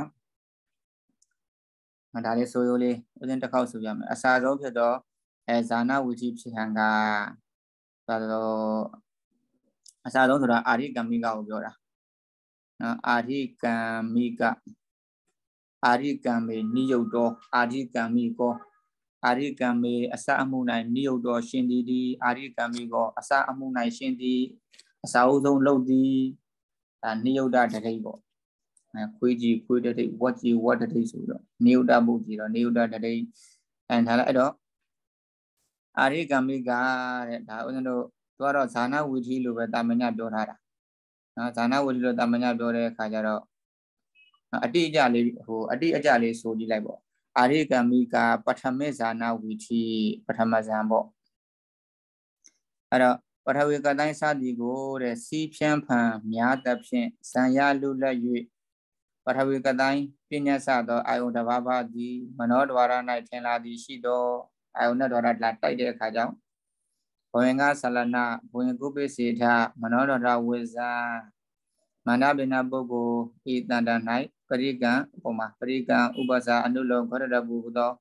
ငါဒါလေးဆိုရိုးလေးဥစဉ်တစ်ခေါက်ဆိုပြမယ်အစာဆုံးဖြစ်တော့အဲဇာနာဝီတိဖြစ်ဟံကဒါတော့အစာဆုံးဆိုတာအာရိကမိကကိုပြောတာနော် အာရိကမိကအာရိကံမေနိယုတ်တော်အာရိကံမိကောအာရိကံမေအစအမှု၌နိယုတ်တော်ရှင်သည်သည်အာရိကံမိကောအစအမှု၌ရှင်သည်အစာအုပ်ဆုံးလုပ်သည်ဒါနိယုတ်တတတိပေါ့ခွေးကြီးခွေးတတိဝတ်ကြီးဝတ်တတိဆိုတော့နေဥဒဘုတ်ကြီးတော့နေဥဒတတိအဲထားလိုက်အဲ့တော့အာရိကမိကတဲ့ဒါဦးဇင်းတို့သူကတော့ဇာနာဝီထီလို့ပဲတာမညပြောထားတာနော်ဇာနာဝီထီလို့တာမညပြောတဲ့အခါကျတော့အတိအကျလေးဟိုအတိအကျလေးဆိုကြည့်လိုက်ပေါ့အာရိကမိကပထမဇာနာဝီထီပထမဇံပေါ့အဲ့တော့ပထဝီကတိုင်းစသည်ကိုတဲ့စီးဖြန်းဖန်များသဖြင့်ဇံရလူလက်၍ပထဝီကတိုင်းပညာစသောအာယုန်တစ်ပါးပါးသည်မနောဒွါရ၌ထင်လာသည်ရှိသောအာယုန်နဲ့ဒွါရလာတိုက်တဲ့အခါကြောင့်ဘဝင်ကဆလနာဘဝင်ကုပိစေထမနောဒွါရဝေဇာမန္တဗေနပုဂ္ဂိုလ်ဤတန်တ၌ပရိကံဥပမာပရိကံဥပ္ပဇာအနုလောခောတပုဟုသော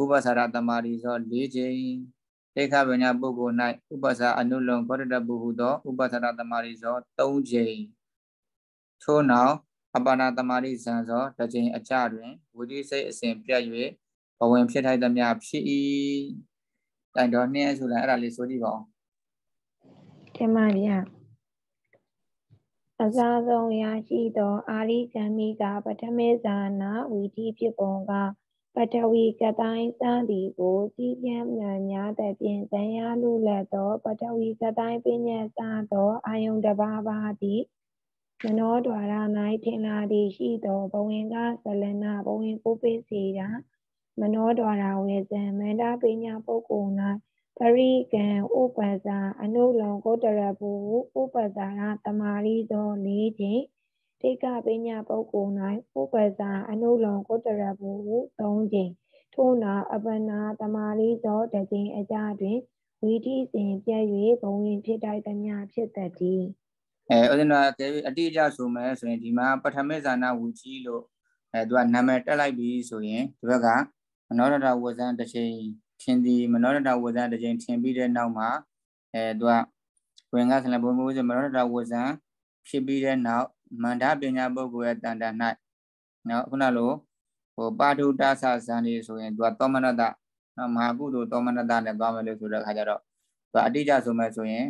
ဥပ္ပဇာရတမာရီသော၄ချိန်တေခဗညာပုဂ္ဂိုလ်၌ဥပ္ပဇာအနုလောခောတပုဟုသောဥပ္ပဇာရတမာရီသော၃ချိန်ထို့နောက်အပါနာတမာတိဇံသောတစ်ချိန်အကြတွင်ဝိတိစိတ်အစဉ်ပြတ်၍ဘဝင်ဖြစ်ထိုက်သမျှဖြစ်၏တိုင်တော်နှင်းဆိုလိုက်အဲ့ဒါလေးဆိုကြည့်ပါဦးတင်ပါဗျာအစားဆုံးရရှိသောအာရိကံမိကပထမေဇာနာ ဝီတိဖြစ်ပုံကပထဝီကတိုင်းစသည်ကိုစီးပြန်မြန်များတဲ့ပြင်ဇံရလူလက်သောပထဝီကတိုင်းပညာစသောအာယုန်တပါးပါသည်မနောဒွါရ၌ထင်လာသည်ရှိသောဘဝင်ကဇလနာဘဝင်ကိုပိစီတာမနောဒွါရဝေဇံမန္တပညာပုဂ္ဂိုလ်၌ပရိကံဥပ္ပဇာအနုလုံကိုတရဘူဥပ္ပဇာရတမာရီသော၄ချိန်တိကပညာပုဂ္ဂိုလ်၌ဥပ္ပဇာအနုလုံကိုတရဘူ၃ချိန်ထို့နောက်အပနာတမာရီသောတစ်ချိန်အကြတွင်ဝီတိစဉ်ပြည့်၍ဘဝင်ဖြစ်တိုက်သည်များဖြစ်သည်အဲဥစဉ်တော့အတိအကျဆိုမယ်ဆိုရင်ဒီမှာပထမဇာနာဝီကြီးလို့အဲသူကနာမည်တက်လိုက်ပြီဆိုရင်ဒီဘက်ကမနောရတဝဇန်တစ်ချိန်ထင်သည်မနောရတဝဇန်တစ်ချိန်ထင်ပြီးတဲ့နောက်မှာအဲသူကဝင်ကဆလဘုံဘုဇမနောရတဝဇန်ဖြစ်ပြီးတဲ့နောက်မန္တပညာပုဂ္ဂိုလ်ရဲ့တန်တန်၌နော်ခုနလိုဟိုပါထုတသဇန်နေဆိုရင်သူကသောမနတနော်မဟာကုသိုလ်သောမနတနဲ့သွားမယ်လို့ဆိုတဲ့အခါကျတော့သူကအတိအကျဆိုမယ်ဆိုရင်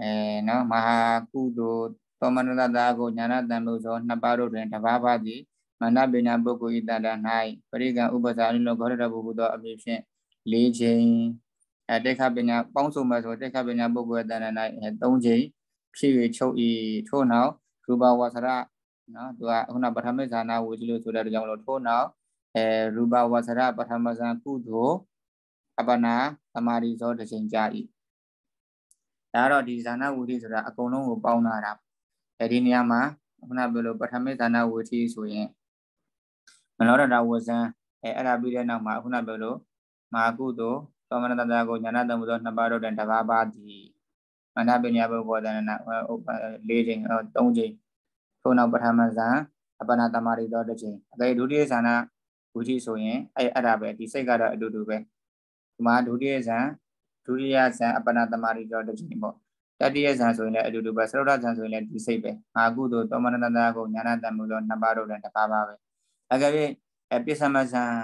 အဲနော်မဟာကုသိုလ်သောမနတတာကိုညာနာတန်လို့သောနှစ်ပါးတို့တွင်တပါးပါသည်မန္တပညာပုဂ္ဂိုလ်ဤတန္တ၌ပရိကံဥပဇာလိလောဂောရတဘုဟုသောအမည်ဖြင့်၄ချိန်အတေခပညာပေါင်းစုံမဲ့ဆိုတေခပညာပုဂ္ဂိုလ်တန္တ၌၃ချိန်ဖြစ်၍ချုပ်ဤထို့နောက်ရူပဝါစရနော်သူကခုနပထမဇာနာဝေကြီးလို့ဆိုတဲ့အကြောင်းလို့ထို့နောက်အဲရူပဝါစရပထမဇန်ကုသိုလ်အပနာသမာဓိသောတစ်ချိန်ကြာ၏ဒါကတော့ဒီဇာနာဝိထိဆိုတာအကုန်လုံးကိုပေါင်းလာတာအဲဒီနေရာမှာခုနပြောလို့ပထမဇာနာဝိထိဆိုရင်မနောရတဝဇံအဲအဲ့ဒါပြီးတဲ့နောက်မှာခုနပြောလို့မာကုသိုလ်သောမနတတာကိုညာနာတမှုသောနှစ်ပါးတို့တန်တပါးပါသည်မန္တပညာဘုဘောဒနာဥပ္ပ၄ချိန်၃ချိန်ခုနောက်ပထမဇာအပနာတမရိတော်တစ်ချိန်အဲဒီဒုတိယဇာနာဝိထိဆိုရင်အဲ့အဲ့ဒါပဲဒီစိတ်ကတော့အတူတူပဲဒီမှာဒုတိယဇာဒုတိယဇန်အပနာသမารိတော်တစ်ချိန်ပေါ့တတိယဇန်ဆိုရင်လည်းအတူတူပဲသရုတ်ဇန်ဆိုရင်လည်းဒီစိတ်ပဲငါကုသိုလ်သောမနတနာကိုညာနာတံမူလို့နှစ်ပါးတော့လည်းတစ်ပါးပါပဲအကယ်၍အပစ္စမဇန်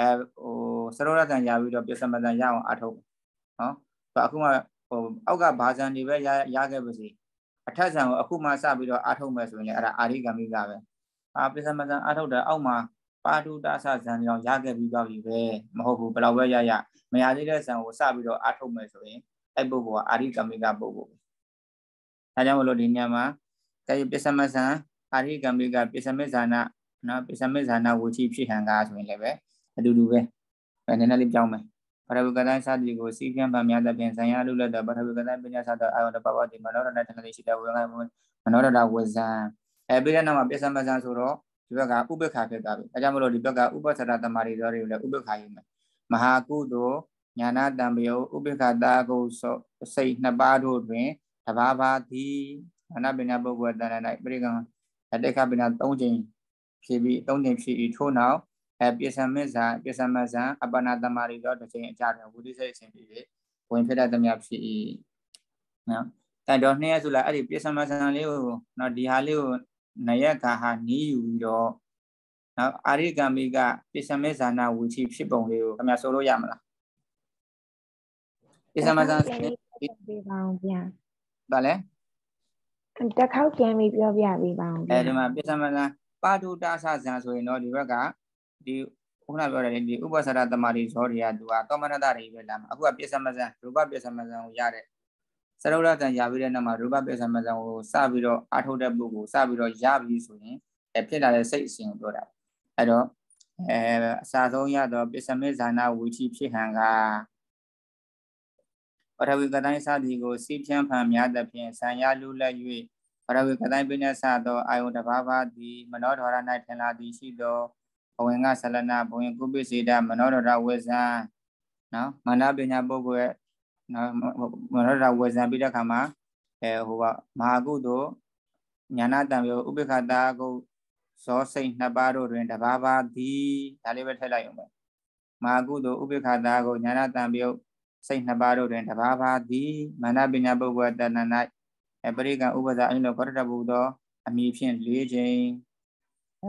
အဟိုသရုတ်ဇန်ရပြီးတော့ပစ္စမဇန်ရအောင်အထုတ်နော်ဆိုအခုမှဟိုအောက်ကဘာဇန်တွေပဲရရခဲ့ပါစေအထက်ဇန်ကိုအခုမှစပြီးတော့အထုတ်မယ်ဆိုရင်လည်းအဲ့ဒါအာရိကမိကပဲအာပစ္စမဇန်အထုတ်တယ်အောက်မှာပါတုတဆဇံတောင်ရခဲ့ပြီးသွားပြီပဲမဟုတ်ဘူးဘယ်တော့ပဲရရမရသေးတဲ့ဇံကိုစပြီးတော့အထုတ်မယ်ဆိုရင်အဲ့ပုဂ္ဂိုလ်ကအာရိကမိကပုဂ္ဂိုလ်ပဲဒါကြောင့်မလို့ဒီညမှာကာယပစ္စမဇံအာရိကမိကပစ္စမဇာနာနော်ပစ္စမဇာနာဝိချိဖြစ်ဟံကားဆိုရင်လည်းပဲအတူတူပဲဒါနည်းနည်းလေးပြောင်းမယ်ပရဝကတသတိကိုစီကံပါများတဲ့ပြင်ဇံရလုလက်တဲ့ပရဝကတပညာသတအာယုန်တပပတိမနောရဏတဏှိရှိတဲ့ဝေင္မနောရဏဝဇံအဲပြည်တဲ့နောက်မှာပစ္စမဇံဆိုတော့ဒီဘက်ကဥပ္ပခါဖြစ်တာပဲအဲကြောင့်မလို့ဒီဘက်ကဥပ္ပသရတမဏိတော်တွေကိုလည်းဥပ္ပခါယူမယ်မဟာကုသိုလ်ညာနာတံပယောဥပ္ပခတာကုသောစိတ်နှစ်ပါးတို့တွင်တဘာဘာတိအနာပညာပုဂ္ဂိုလ်တဏ္ဍ၌ပရိကံအတ္တခပညာ၃ချိန်ဖြည့်ပြီး၃ချိန်ဖြည့်ဤထို့နောက်အပစ္စမစ္ဆာပစ္စမစ္ဆာအပနာတမရီတော်တစ်ချိန်အကြတွင်ဝိသိစိတ်အချိန်ဖြည့်၍ဝင်ဖြစ်တတ်သမျှဖြည့်ဤနော်တန်တော်နှစ်ရက်ဆိုလာအဲ့ဒီပစ္စမစ္ဆာလေးကိုနော်ဒီဟာလေးကိုနယကဟာနီးယူပြီးတော့နောက်အာရိကမိကပစ္စမေဇာနာဝီချိဖြစ်ပုံလေးကိုခင်ဗျာဆိုလို့ရမလားပစ္စမေဇာနာပြီးပါအောင်ဗျာဒါလဲတခေါက်ပြန်ပြီးပြောပြပေးပါအောင်အဲဒီမှာပစ္စမေဇာပါတုတသဇံဆိုရင်တော့ဒီဘက်ကဒီခုနပြောတယ်ဒီဥပ္ပဆရတမာတိဇောတွေကသူကသောမနတတွေပဲလာမှာအခုကပစ္စမဇံရူပပစ္စမဇံကိုရတဲ့စရုပ်ရတန်ရပြီးတဲ့နောက်မှာရူပပိဿမဇံကိုစပြီးတော့အာထုတ်တဲ့ပုဂ္ဂိုလ်စပြီးတော့ရပြီဆိုရင်အဲဖြစ်လာတဲ့စိတ်အစဉ်ကိုပြောတာအဲတော့အဲအစာဆုံးရတော့ပိဿမေဇာနာဝီထိဖြစ်ဟံကပထဝီကတိုင်းစသည်ကိုစီးဖြန်းဖန်များသဖြင့်ဆံရလူလက်၍ပထဝီကတိုင်းပိနေစသောအာယုန်တစ်ပါးပါသည်မနောဓရ၌ထင်လာသည်ရှိသောဘဝင်ကဆလနာဘဝင်ကုပိစေတမနောဓရဝေဇံနော်မန္တပညာပုဂ္ဂိုလ်ရဲ့နော်မနောတာဝေဇံပြီးတဲ့ခါမှာအဲဟိုကမဟာကုသိုလ်ညာနာတံပြောဥပိ္ပခတာကုဇောစိတ်နှစ်ပါးတို့တွင်တပါးပါသည်ဒါလေးပဲထည့်လိုက်အောင်ပဲမဟာကုသိုလ်ဥပိ္ပခတာကုညာနာတံပြောစိတ်နှစ်ပါးတို့တွင်တပါးပါသည်မန္တပညာပုဂ္ဂဝတဏ၌အပရိကံဥပဒအင်းလောဘရတဘုသောအမိဖြင့်၄ချိန်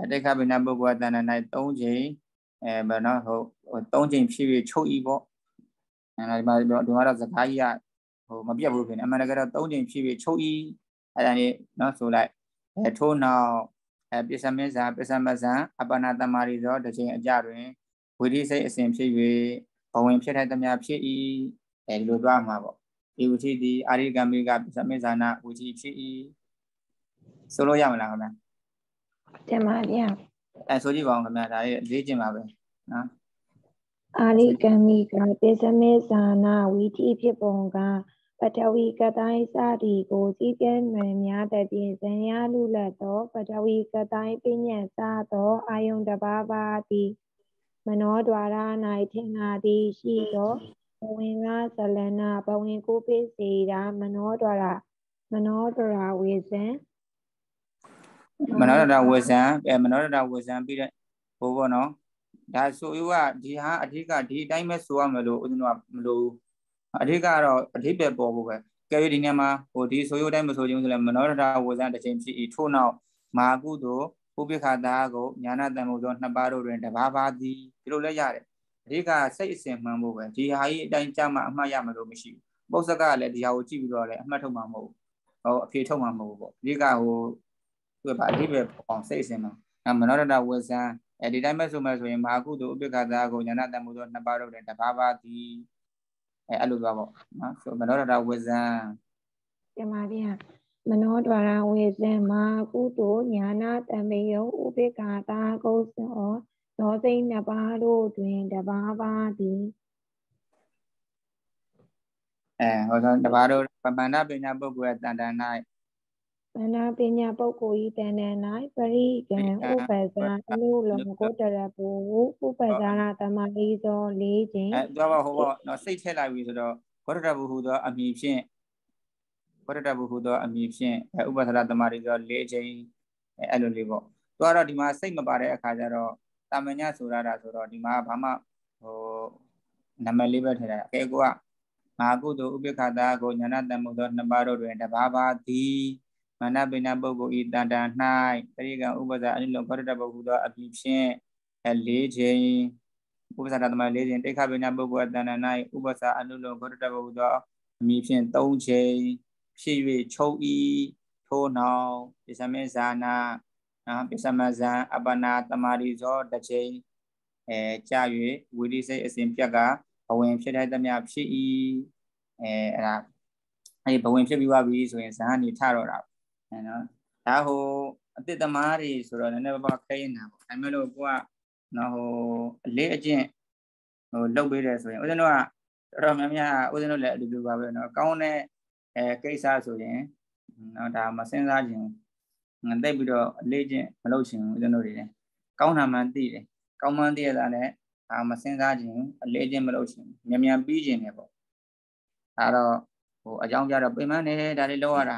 အတိခပညာပုဂ္ဂဝတဏ၌၃ချိန်အဲဘယ်နော်ဟုတ်၃ချိန်ဖြည့်ဖြည့်ချုပ်ဤပေါ့အဲ့ဒါဒီမှာဒီမှာတော့စကားကြီးကဟိုမပြတ်ဘူးခင်အမှန်တကယ်တော့၃ချိန်ဖြည်းဖြည်းချုပ်ဤအဲ့ဒါနေနော်ဆိုလိုက်အဲထို့နောက်အဲပစ္စမေဇာပစ္စမဇံအပနာတမာရီသောတစ်ချိန်အကြတွင်ဝိရိစိတ်အစဉ်ဖြစ်၍ဘဝင်ဖြစ်တဲ့တမဖြစ်ဤအဲဒီလိုသွားမှာပေါ့ဒီဝိသိသည်အာရိကမေကပစ္စမေဇာနာဝိသိဖြစ်ဤဆိုလို့ရမလားခင်ဗျာတင်ပါဗျာအဲဆိုကြည့်ပါအောင်ခင်ဗျာဒါလေးလေ့ကျင့်ပါပဲနော်အာရိကံမိကပိစမေဇာနာဝီတိဖြစ်ပုံကပထဝီကတိုင်းစသည်ကိုစည်းပြဲမှန်များတဲ့ပြင်ဇံရလူလက်သောပထဝီကတိုင်းပညာစသောအာယုန်တပါးပါသည်မနောဒွါရ၌ထင်သာသည်ရှိသောဘဝင်ကဇလနာဘဝင်ကိုပိစေတာမနောဒွါရမနောဒွါရဝေဇံမနောဒွါရဝေဇံအဲမနောဒွါရဝေဇံပြီးတဲ့ဘိုးဘောနော်ဒါဆိုရဒီဟာအဓိကဒီအတိုင်းပဲဆိုရမယ်လို့ဦးဇင်းတို့ကမလို့အဓိကတော့အဓိပ္ပာယ်ပေါ်ဖို့ပဲကဲဒီနေရာမှာဟိုဒီဆိုရတိုင်းမဆိုခြင်းဆိုလဲမနောရထဝေဇန်တစ်ချိန်ဖြစ်ဤထို့နောက်မာကုသို့ပုပိခာတာကိုညာနာတန်မှုသောနှစ်ပါးတို့တွင်တပါးပါသည်ဒီလိုလဲရတယ်အဓိကစိတ်အစဉ်မှန်ဖို့ပဲဒီဟာကြီးအတိုင်းကြမှာအမှတ်ရမှာလို့မရှိဘူးပု္ပ္ပကလည်းဒီဟာကိုကြည့်ပြီးတော့လည်းအမှတ်ထုတ်မှာမဟုတ်ဘူးဟိုအဖြေထုတ်မှာမဟုတ်ဘူးပေါ့အဓိကဟိုသူကဗာအဓိပ္ပာယ်အောင်စိတ်အစဉ်မှန်မနောရထဝေဇန်အဲဒီတိုင်းပဲဆိုမှဆိုရင်မဟာကုသိုလ်ဥပိ္ပခာသာကိုညာနာတမှုသောနှစ်ပါးတော့တဲ့တပါးပါသည်အဲအဲ့လိုသွားပေါ့နော်ဆိုမနောဒတာဝေဇံပြမပြမနောဒတာဝေဇံမဟာကုသိုလ်ညာနာတမေယောဥပိ္ပခာသာကုသောသောစိတ်နှစ်ပါးတို့တွင်တပါးပါသည်အဲဟောဆိုတပါးတို့ပမန္နပညာပုဂ္ဂိုလ်ရဲ့တန်တန်၌ဗန္နာပညာပုဂ္ဂိုလ်ဤတဏ္ဍ၌ပရိကံဥပ္ပဇာအနုလောကိုတရပုဥပ္ပဇာနာတမလီသောလေးခြင်းအဲတော့ဟောပေါ့နော်စိတ်ထည့်လိုက်ပြီဆိုတော့ဘောရတဘူဟူသောအမည်ဖြင့်ဘောရတဘူဟူသောအမည်ဖြင့်ဥပ္ပဇာနာတမလီသောလေးခြင်းအဲ့လိုလေးပေါ့သူကတော့ဒီမှာစိတ်မပါတဲ့အခါကျတော့တာမညဆိုရတာဆိုတော့ဒီမှာဘာမှဟိုနာမည်လေးပဲထည့်လိုက်အဲကိုကငါကုသိုလ်ဥပိ္ပခတာကိုညာနာတမ္မသောနှစ်ပါးတို့တွင်တပါးပါသည်မနပိဏပုဂ္ဂိုလ်ဤတန်တန်၌ပရိကံဥပဇာအနိလောကရတပုဂ္ဂိုလ်သောအပြည့်ဖြင့်၄ချိန်ဥပဇာတသမ၄ချိန်တိခပိဏပုဂ္ဂိုလ်အတန်တန်၌ဥပဇာအနိလောကရတပုဂ္ဂိုလ်သောအမိဖြင့်၃ချိန်ဖြစ်၍ချုပ်ဤထိုးနောင်ပစ္စမေဇာနာနော်ပစ္စမဇံအပနာတမာရီဇောတစ်ချိန်အဲကြာ၍ဝိရိစိတ်အစဉ်ပြက်ကအဝင်ဖြစ်တဲ့သမျှဖြစ်ဤအဲအဲ့ဒါအဲ့ဒီဘဝင်ဖြစ်ပြီးသွားပြီဆိုရင်ဇာန်နေထတော့တာအဲနော်ဒါဟိုအစ်တသမားတွေဆိုတော့နည်းနည်းပါးပါးခဲရင်တာပေါ့အဲမျိုးလို့ကိုကနော်ဟိုအလေးအကျင့်ဟိုလုပ်ပေးတယ်ဆိုရင်ဦးဇင်းတို့ကတော်တော်များများဦးဇင်းတို့လည်းအတူတူပါပဲနော်ကောင်းတဲ့အဲကိစ္စဆိုရင်နော်ဒါမစဉ်းစားခြင်းငတိတ်ပြီးတော့အလေးချင်းမလုပ်ခြင်းဦးဇင်းတို့တွေလည်းကောင်းတာမှသိတယ်ကောင်းမှန်းသိရတာနဲ့ဒါမစဉ်းစားခြင်းအလေးချင်းမလုပ်ခြင်းမြန်မြန်ပြီးခြင်းနဲ့ပေါ့ဒါတော့ဟိုအကြောင်းပြတော့ပြင်ပန်းနေတယ်ဒါလေးလောက်ရတာ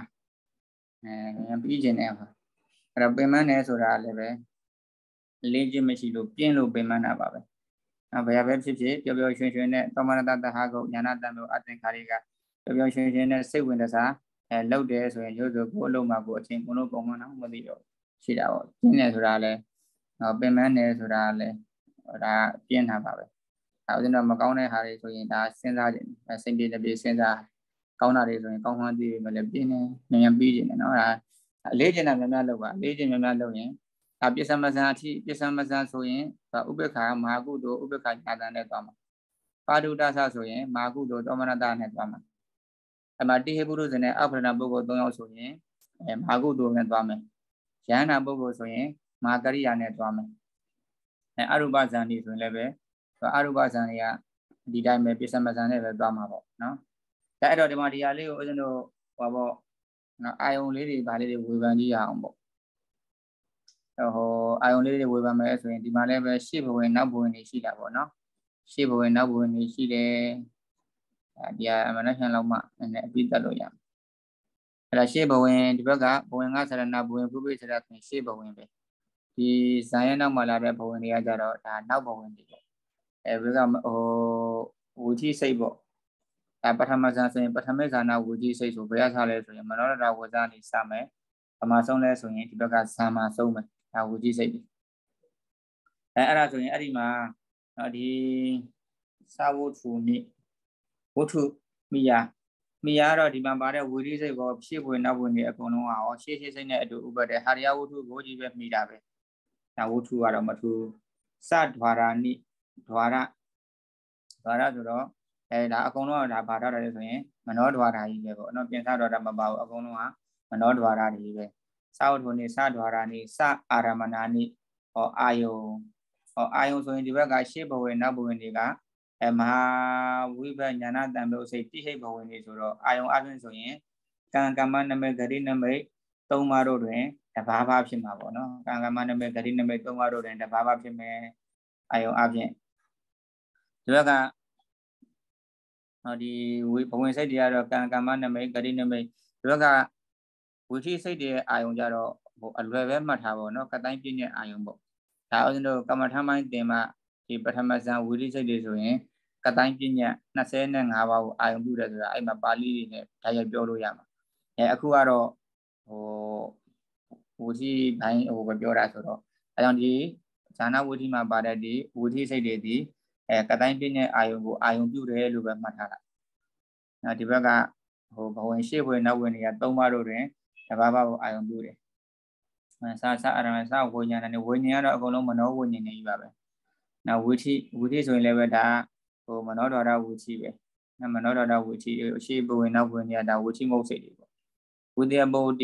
အဲမြန်ပြီးကျင်တဲ့ဟာအဲ့တော့ပင်မနေဆိုတာလည်းပဲလင်းချင်းမရှိလို့ပြင်းလို့ပင်မနာပါပဲအဲဘယ်ရပဲဖြစ်ဖြစ်ပျော်ပျော်ရွှင်ရွှင်နဲ့သမဏတတဟကုတ်ညာနာတံမျိုးအတင်ခါတွေကပျော်ပျော်ရွှင်ရွှင်နဲ့စိတ်ဝင်တစားအဲလောက်တယ်ဆိုရင်ရိုးစို့ကိုအလုံးမှာကိုအချင်းကိုလို့ပုံမှန်တော့မသိတော့ရှိတာပေါ့ပြင်းနေဆိုတာလည်းပင်မနေဆိုတာလည်းဒါပြင်းတာပါပဲအဲဥစဉ်တော့မကောင်းတဲ့ဟာတွေဆိုရင်ဒါစဉ်းစားခြင်းစိတ်ပြေတပြေစဉ်းစားကောင်းတာတွေဆိုရင်ကောင်းမှန်းသိပြီမလဲပြင်းနေမြန်မြန်ပြီးကျင်တယ်နော်အဲ့ဒါအလေးကျင်တာများများလုပ်ပါအလေးကျင်များများလုပ်ရင်ဒါပစ္စမဇန်အထိပစ္စမဇန်ဆိုရင်ဒါဥပ္ပခာမဟာကုတုဥပ္ပခာညာတန်နဲ့သွားမှာပါဒုတ္တဆဆိုရင်မဟာကုတုတောမနတနဲ့သွားမှာအမတိဟေပုရုဇဉ်နဲ့အဖရဏပုဂ္ဂိုလ်၃ယောက်ဆိုရင်အဲမဟာကုတုနဲ့သွားမယ်ယန္နာပုဂ္ဂိုလ်ဆိုရင်မဟာကရိယာနဲ့သွားမယ်အဲအရုပဇန်နေဆိုရင်လည်းပဲအရုပဇန်တွေကဒီတိုင်းပဲပစ္စမဇန်နဲ့ပဲသွားမှာပေါ့နော်ဒါအဲ့တော့ဒီမှာဒီဟာလေးကိုဦးဇင်းတို့ဟောပေါ့နော်အာယုံလေးတွေဗာလေးတွေဝေဖန်ကြည့်ရအောင်ပေါ့ဟိုအာယုံလေးတွေဝေဖန်မယ်ဆိုရင်ဒီမှာလည်းပဲရှေ့ဘဝင်နောက်ဘဝင်တွေရှိတာပေါ့နော်ရှေ့ဘဝင်နောက်ဘဝင်တွေရှိတယ်ဒီဟာမနက်ဖြန်လောက်မှနည်းနည်းအပြီးတက်လို့ရမယ်အဲ့ဒါရှေ့ဘဝင်ဒီဘက်ကဘဝင်ကဆရဏဘဝင်ပုပိဆရခင်ရှေ့ဘဝင်ပဲဒီဇာယနောက်မှာလာတဲ့ဘဝင်တွေကကြတော့ဒါနောက်ဘဝင်တွေပေါ့အဲဘယ်ကဟိုဝူတိစိတ်ပေါ့အဲပထမဇာဆိုရင်ပထမဇာနာဝူကြီးစိတ်ဆိုဘယ်ရထားလဲဆိုရင်မနောရတာဝဇာနေစမယ်ပမာဆုံးလဲဆိုရင်ဒီဘက်ကဇာမာဆုံးမယ်ဒါဝူကြီးစိတ်ပဲအဲအဲ့ဒါဆိုရင်အဲ့ဒီမှာနော်ဒီစာဝုထုနိဝုထုမိယာမိယာတော့ဒီမှာပါတဲ့ဝီရိစိတ်ကိုဖြည့်ဝင်နောက်ဝင်နေအကုန်လုံးကရောရှေ့ရှေ့စိတ်နဲ့အတူဥပဒေဟာရယဝုထုကိုကြီးပဲမိတာပဲဒါဝုထုကတော့မထူစဓာရာနိဓာရဓာရဆိုတော့အဲဒါအကုန်လုံးကဒါဘာတော့တယ်ဆိုရင်မနောဒွါရာကြီးပဲပေါ့နော်ပြင်စတော့တာမပါဘူးအကုန်လုံးကမနောဒွါရာကြီးပဲစာဝတ္ထုနေစဒွါရာနေစအာရမဏာနေဟောအာယုံဟောအာယုံဆိုရင်ဒီဘက်ကရှေ့ဘဝင်နောက်ဘဝင်တွေကအဲမဟာဝိဘညာနာတံဘုစိတ်တိဟိတ်ဘဝင်တွေဆိုတော့အာယုံအပြင်ဆိုရင်ကံကမ္မနမိတ်ဂရိနမိတ်သုံးပါးတို့တွင်တဘာဘာဖြစ်မှာပေါ့နော်ကံကမ္မနမိတ်ဂရိနမိတ်သုံးပါးတို့တွင်တဘာဘာဖြစ်မယ်အာယုံအပြင်ဒီဘက်ကဒီဘဝင်စိတ်တွေကတော့ကံကမ္မနမိတ်ဂတိနမိတ်ဒီဘက်ကဝိထိစိတ်တွေအာယုံကြတော့ဟိုအလွယ်ပဲမှတ်ထားပါတော့ကတိုင်းပြည့်တဲ့အာယုံပေါ့ဒါဥစဉ်တို့ကမ္မထမ်းပိုင်းတင်မှဒီပထမဇန်ဝိထိစိတ်တွေဆိုရင်ကတိုင်းပြည့်ညတ်25ပါးကိုအာယုံပြုတယ်ဆိုတာအဲ့မှာပါဠိတွေနဲ့ဓာတ်ရိုက်ပြောလို့ရမှာအဲအခုကတော့ဟိုဝိထိဘိုင်းဟိုပြောတာဆိုတော့အဲကြောင့်ဒီဇာနာဝိထိမှာပါတဲ့ဒီဝိထိစိတ်တွေဒီအဲကတိုင်းပြင်းတဲ့အာယုံကိုအာယုံပြုတယ်လို့ပဲမှတ်ထားတာ။နောက်ဒီဘက်ကဟိုဘဝင်ရှေ့ဝင်နောက်ဝင်တွေက၃ပါးတို့တွင်တဘာဘကိုအာယုံပြုတယ်။စာစာအရမစာဝိညာဏနဲ့ဝိညာဉ်ကတော့အကုန်လုံးမနောဝိညာဉ်နဲ့ကြီးပါပဲ။နောက်ဝိထိဝိထိဆိုရင်လည်းပဲဒါဟိုမနောဒေါရဝိထိပဲ။နောက်မနောဒေါရဝိထိအရှိဘဝင်နောက်ဝင်တွေကဒါဝိထိမဟုတ်စိတ်တွေပေါ့။ဝိတယဘုဒ္ဓ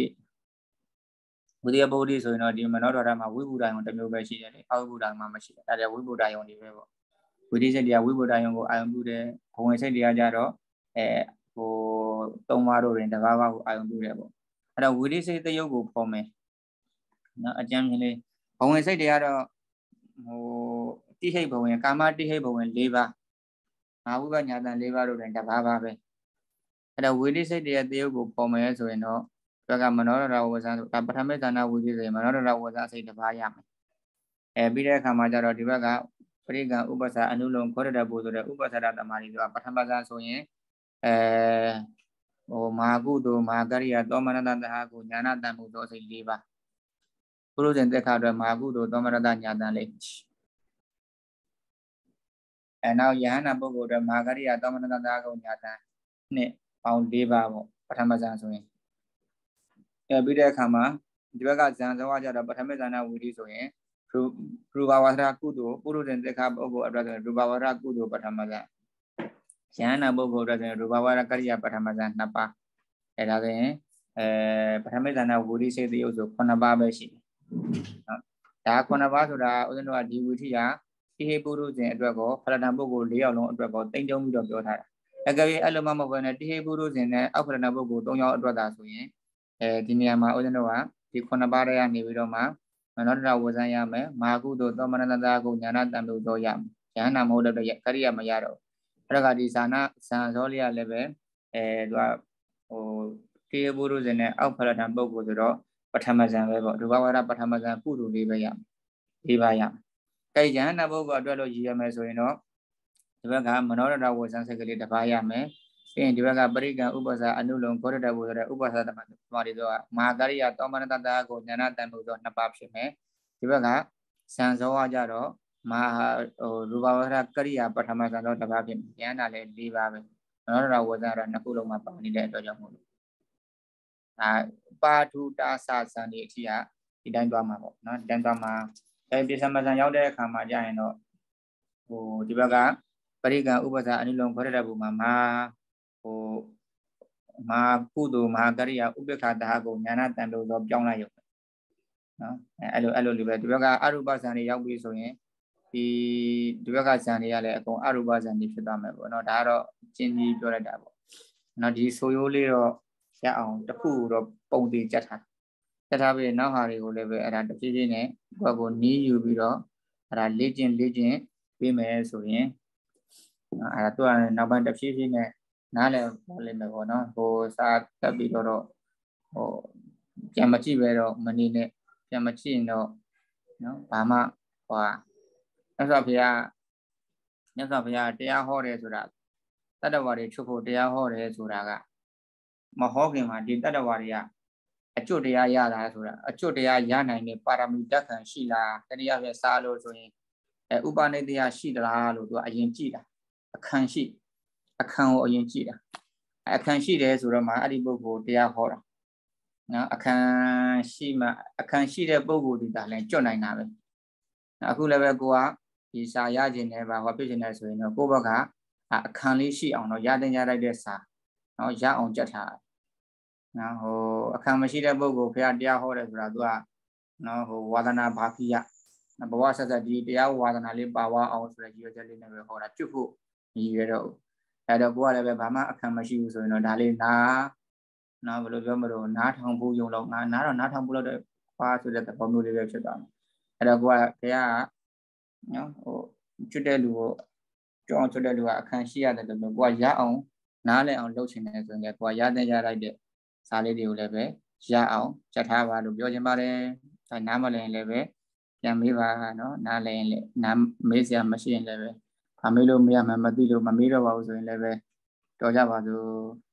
ဝိတယဘုဒ္ဓဆိုရင်တော့ဒီမနောဒေါရမှာဝိဘုဒ္ဓယုံတစ်မျိုးပဲရှိတယ်လေ။အောက်ဘုဒ္ဓမှာမရှိဘူး။ဒါကြဝိဘုဒ္ဓယုံတွေပဲပေါ့။ဝိသိစိတ်တရားဝိဘုဒ္ဓယုံကိုအာယုံပြုတယ်ဘဝင်စိတ်တရားကြတော့အဲဟိုသုံးပါးတို့တွင်တကားပါးကိုအာယုံပြုတယ်ပေါ့အဲ့တော့ဝိသိစိတ်တယုတ်ကိုဖော်မယ်နော်အကျမ်းရှင်လေးဘဝင်စိတ်တရားတော့ဟိုတိဟိတ်ဘဝင်ကာမတိဟိတ်ဘဝင်၄ပါးငါဝိပညာတန်၄ပါးတို့တွင်တကားပါးပဲအဲ့တော့ဝိသိစိတ်တရားတယုတ်ကိုဖော်မယ်ဆိုရင်တော့ဘက်ကမနောရဝဇ္ဇဆိုတာပထမဇာနာဝိသိစိတ်မနောရဝဇ္ဇစိတ်တစ်ပါးရမယ်အဲပြီးတဲ့အခါမှာကျတော့ဒီဘက်ကပရိကဥပ္ပစာအနုလုံခေါ်တဲ့ပို့ဆိုတဲ့ဥပ္ပစာရတမာရီဆိုတာပထမဆုံးဆိုရင်အဲဟိုမဟာကုသိုလ်မဟာကရိယာသောမရတသဟကုညာနာတံမှုသောစိတ်၄ပါးပုရုဇဉ်တက်ခါအတွက်မဟာကုသိုလ်သောမရတညာတံလေးအဲနောက်ယဟနာပုဂ္ဂိုလ်အတွက်မဟာကရိယာသောမရတသဟကုညာတံနှစ်ပေါင်း၄ပါးပေါ့ပထမဆုံးဆိုရင်အဲပြီးတဲ့အခါမှာဒီဘက်ကဇန်ဇဝါကြတော့ပထမဇာနာဝီရိဆိုရင်ရူပဝါဒကုသိုလ်ပုရုဇဉ်တခါပုဂ္ဂိုလ်အတွက်ဆိုရူပဝါဒကုသိုလ်ပထမဇာယန္နာပုဂ္ဂိုလ်အတွက်ဆိုရူပဝါဒကရိယာပထမဇာ2ပါးအဲဒါဆိုရင်အဲပထမဇာနာဝူရိစေတယုတ်ဆို9ပါးပဲရှိတယ်နော်ဒါ9ပါးဆိုတာဥစဉ်တော့ဒီဝိထိယာဣဟိပုရုဇဉ်အတွက်ကိုဖရဏပုဂ္ဂိုလ်၄ယောက်လုံးအတွက်ကိုတိမ့်တုံးပြီးတော့ပြောထားတာအကယ်၍အဲ့လိုမှမဟုတ်ဘဲနဲ့တိဟိပုရုဇဉ်နဲ့အောက်ဖရဏပုဂ္ဂိုလ်၃ယောက်အတွက်သာဆိုရင်အဲဒီနေရာမှာဥစဉ်တော့ကဒီ9ပါးတည်းကနေပြီးတော့မှမနောတနာဝဇံရမယ်မာကုသို့သောမနတတာကုညာနာတံတို့တော့ရမယ်ယဟနာမဟုတ်တော့ကရိယာမရတော့အဲ့ဒါကဒီဇာနာဇံဇောလျလည်းပဲအဲသူကဟိုတေဘုရုဇင်နဲ့အောက်ဖရထံပုဂ္ဂိုလ်ဆိုတော့ပထမဇံပဲပေါ့ဒုဘဝရပထမဇံကုတုလေးပဲရမယ်ဒီပါရမယ်အဲ့ဒီယဟနာပုဂ္ဂိုလ်အတွက်လို့ရည်ရမယ်ဆိုရင်တော့ဒီဘက်ကမနောတတာဝဇံစိတ်ကလေးတစ်ပါးရမယ်ပြီးရင်ဒီဘက်ကပရိကံဥပ္ပစာအနုလုံခေါရတဘုဆိုတဲ့ဥပ္ပစာတမသမารီတို့ကမဟာကရိယာတောမနတတာကိုဉာဏတန်လို့ဆိုနှစ်ပါးဖြစ်မယ်ဒီဘက်ကဇံဇောဝကြတော့မဟာဟိုရူပဝရကရိယာပထမဇံဇောတစ်ပါးဖြစ်မယ်ဉာဏလည်း၄ပါးပဲနောရဝဇ္ဇရနှစ်ခုလုံးမှာပါနေတဲ့အတွက်ကြောင့်မို့လို့အာပါထုတာသဇံဒီအထိကဒီတိုင်းသွားမှာပေါ့နော်ဒီတိုင်းသွားမှာတိုင်းပြစ္ဆမဇံရောက်တဲ့အခါမှာကြာရင်တော့ဟိုဒီဘက်ကပရိကံဥပ္ပစာအနုလုံခေါရတဘုမှာမဟာဟိုမဟာကုသိုလ်မဟာကရိယာဥပ္ပခာတဟကိုညာနာတန်လို့ဆိုပြောင်းလိုက်ရုံပဲနော်အဲ့လိုအဲ့လိုလိုပဲဒီဘက်ကအရူပဇန်တွေရောက်ပြီဆိုရင်ဒီဒီဘက်ကဇန်တွေကလည်းအကုန်အရူပဇန်တွေဖြစ်သွားမယ်ပေါ့နော်ဒါကတော့ကျင်းကြီးပြောလိုက်တာပေါ့နော်ဒီဆိုရိုးလေးတော့ရအောင်တစ်ခုတော့ပုံသေးကြက်ထားကြက်ထားပြီးနောက်ဟာတွေကိုလည်းပဲအဲ့ဒါတစ်ဖြည်းဖြည်းနဲ့ကိုယ့်ကိုနီးယူပြီးတော့အဲ့ဒါလေ့ကျင့်လေ့ကျင့်ပြီးမယ်ဆိုရင်အဲ့ဒါသူကနောက်ပိုင်းတစ်ဖြည်းဖြည်းနဲ့နားလည်ပါလိမ့်မယ်ပေါ့နော်ဟိုစာတက်ပြီးတော့ဟိုပြန်မကြည့်ပဲတော့မနေနဲ့ပြန်မကြည့်ရင်တော့နော်ဘာမှဟိုအဲ့ဆိုဘုရားမြတ်စွာဘုရားတရားဟောတယ်ဆိုတာတတ္တဝါတွေချုပ်ဖို့တရားဟောတယ်ဆိုတာက မဟောခင်မှာဒီတတ္တဝါတွေကအကျွတ်တရားရတာဆိုတာအကျွတ်တရားရနိုင်တဲ့ပါရမီဓာတ်ခံရှိလားတနည်းအားဖြင့်စားလို့ဆိုရင်အဲဥပနိတ္တယရှိသလားလို့သူကအရင်ကြည့်တာအခန့်ရှိအခန်းကိုအရင်ကြည့်တာ အခန်းရှိတယ်ဆိုတော့မှအဲ့ဒီပုဂ္ဂိုလ်တရားဟောတာနော်အခန်းရှိမှအခန်းရှိတဲ့ပုဂ္ဂိုလ်ဒီတာလည်းကြွနိုင်တာပဲနော်အခုလည်းပဲကိုကဒီစာရခြင်းနဲ့ပါဟောပြခြင်းနဲ့ဆိုရင်တော့ကိုဘက်ကအခန်းလေးရှိအောင်တော့ရတင်ရလိုက်တဲ့စာနော်ရအောင်ကြက်ထားနော်ဟိုအခန်းမရှိတဲ့ပုဂ္ဂိုလ်ဘုရားတရားဟောတယ်ဆိုတာသူကနော်ဟိုဝါသနာဘာခိယဘဝဆက်ဆက်ဒီတရားဝါသနာလေးပါဝအောင်ဆိုတဲ့ရည်ရွယ်ချက်လေးနဲ့ပဲဟောတာကျွတ်ဖို့ရည်ရွယ်တော့အဲ့တော့ကိုကလည်းပဲဘာမှအခမ်းမရှိဘူးဆိုရင်တော့ဒါလေးနာနော်ဘယ်လိုပြောမလို့နားထောင်ဖို့ယုံလောက်ငါနားတော့နားထောင်ဖို့လောက်တော့ခွာဆိုတဲ့သဘောမျိုးလေးပဲဖြစ်သွားမယ်အဲ့တော့ကိုကဘုရားကနော်ဟိုကျွတ်တဲ့လူကိုကြောင်းကျွတ်တဲ့လူကအခမ်းရှိရတယ်လို့မျိုးကိုကရအောင်နားလည်အောင်လုပ်ချင်တယ်ဆိုရင်လည်းကိုကရတဲ့ရလိုက်တဲ့စာလေးတွေကိုလည်းပဲရအောင်ချက်ထားပါလို့ပြောချင်ပါတယ်ဒါနားမလည်ရင်လည်းပဲပြန်မေးပါနော်နားလည်ရင်လည်းနားမေးစရာမရှိရင်လည်းပဲဒါမေးလို့မရမှမသိလို့မမေးတော့ပါဘူးဆိုရင်လည်းပဲတော်ကြပါစို့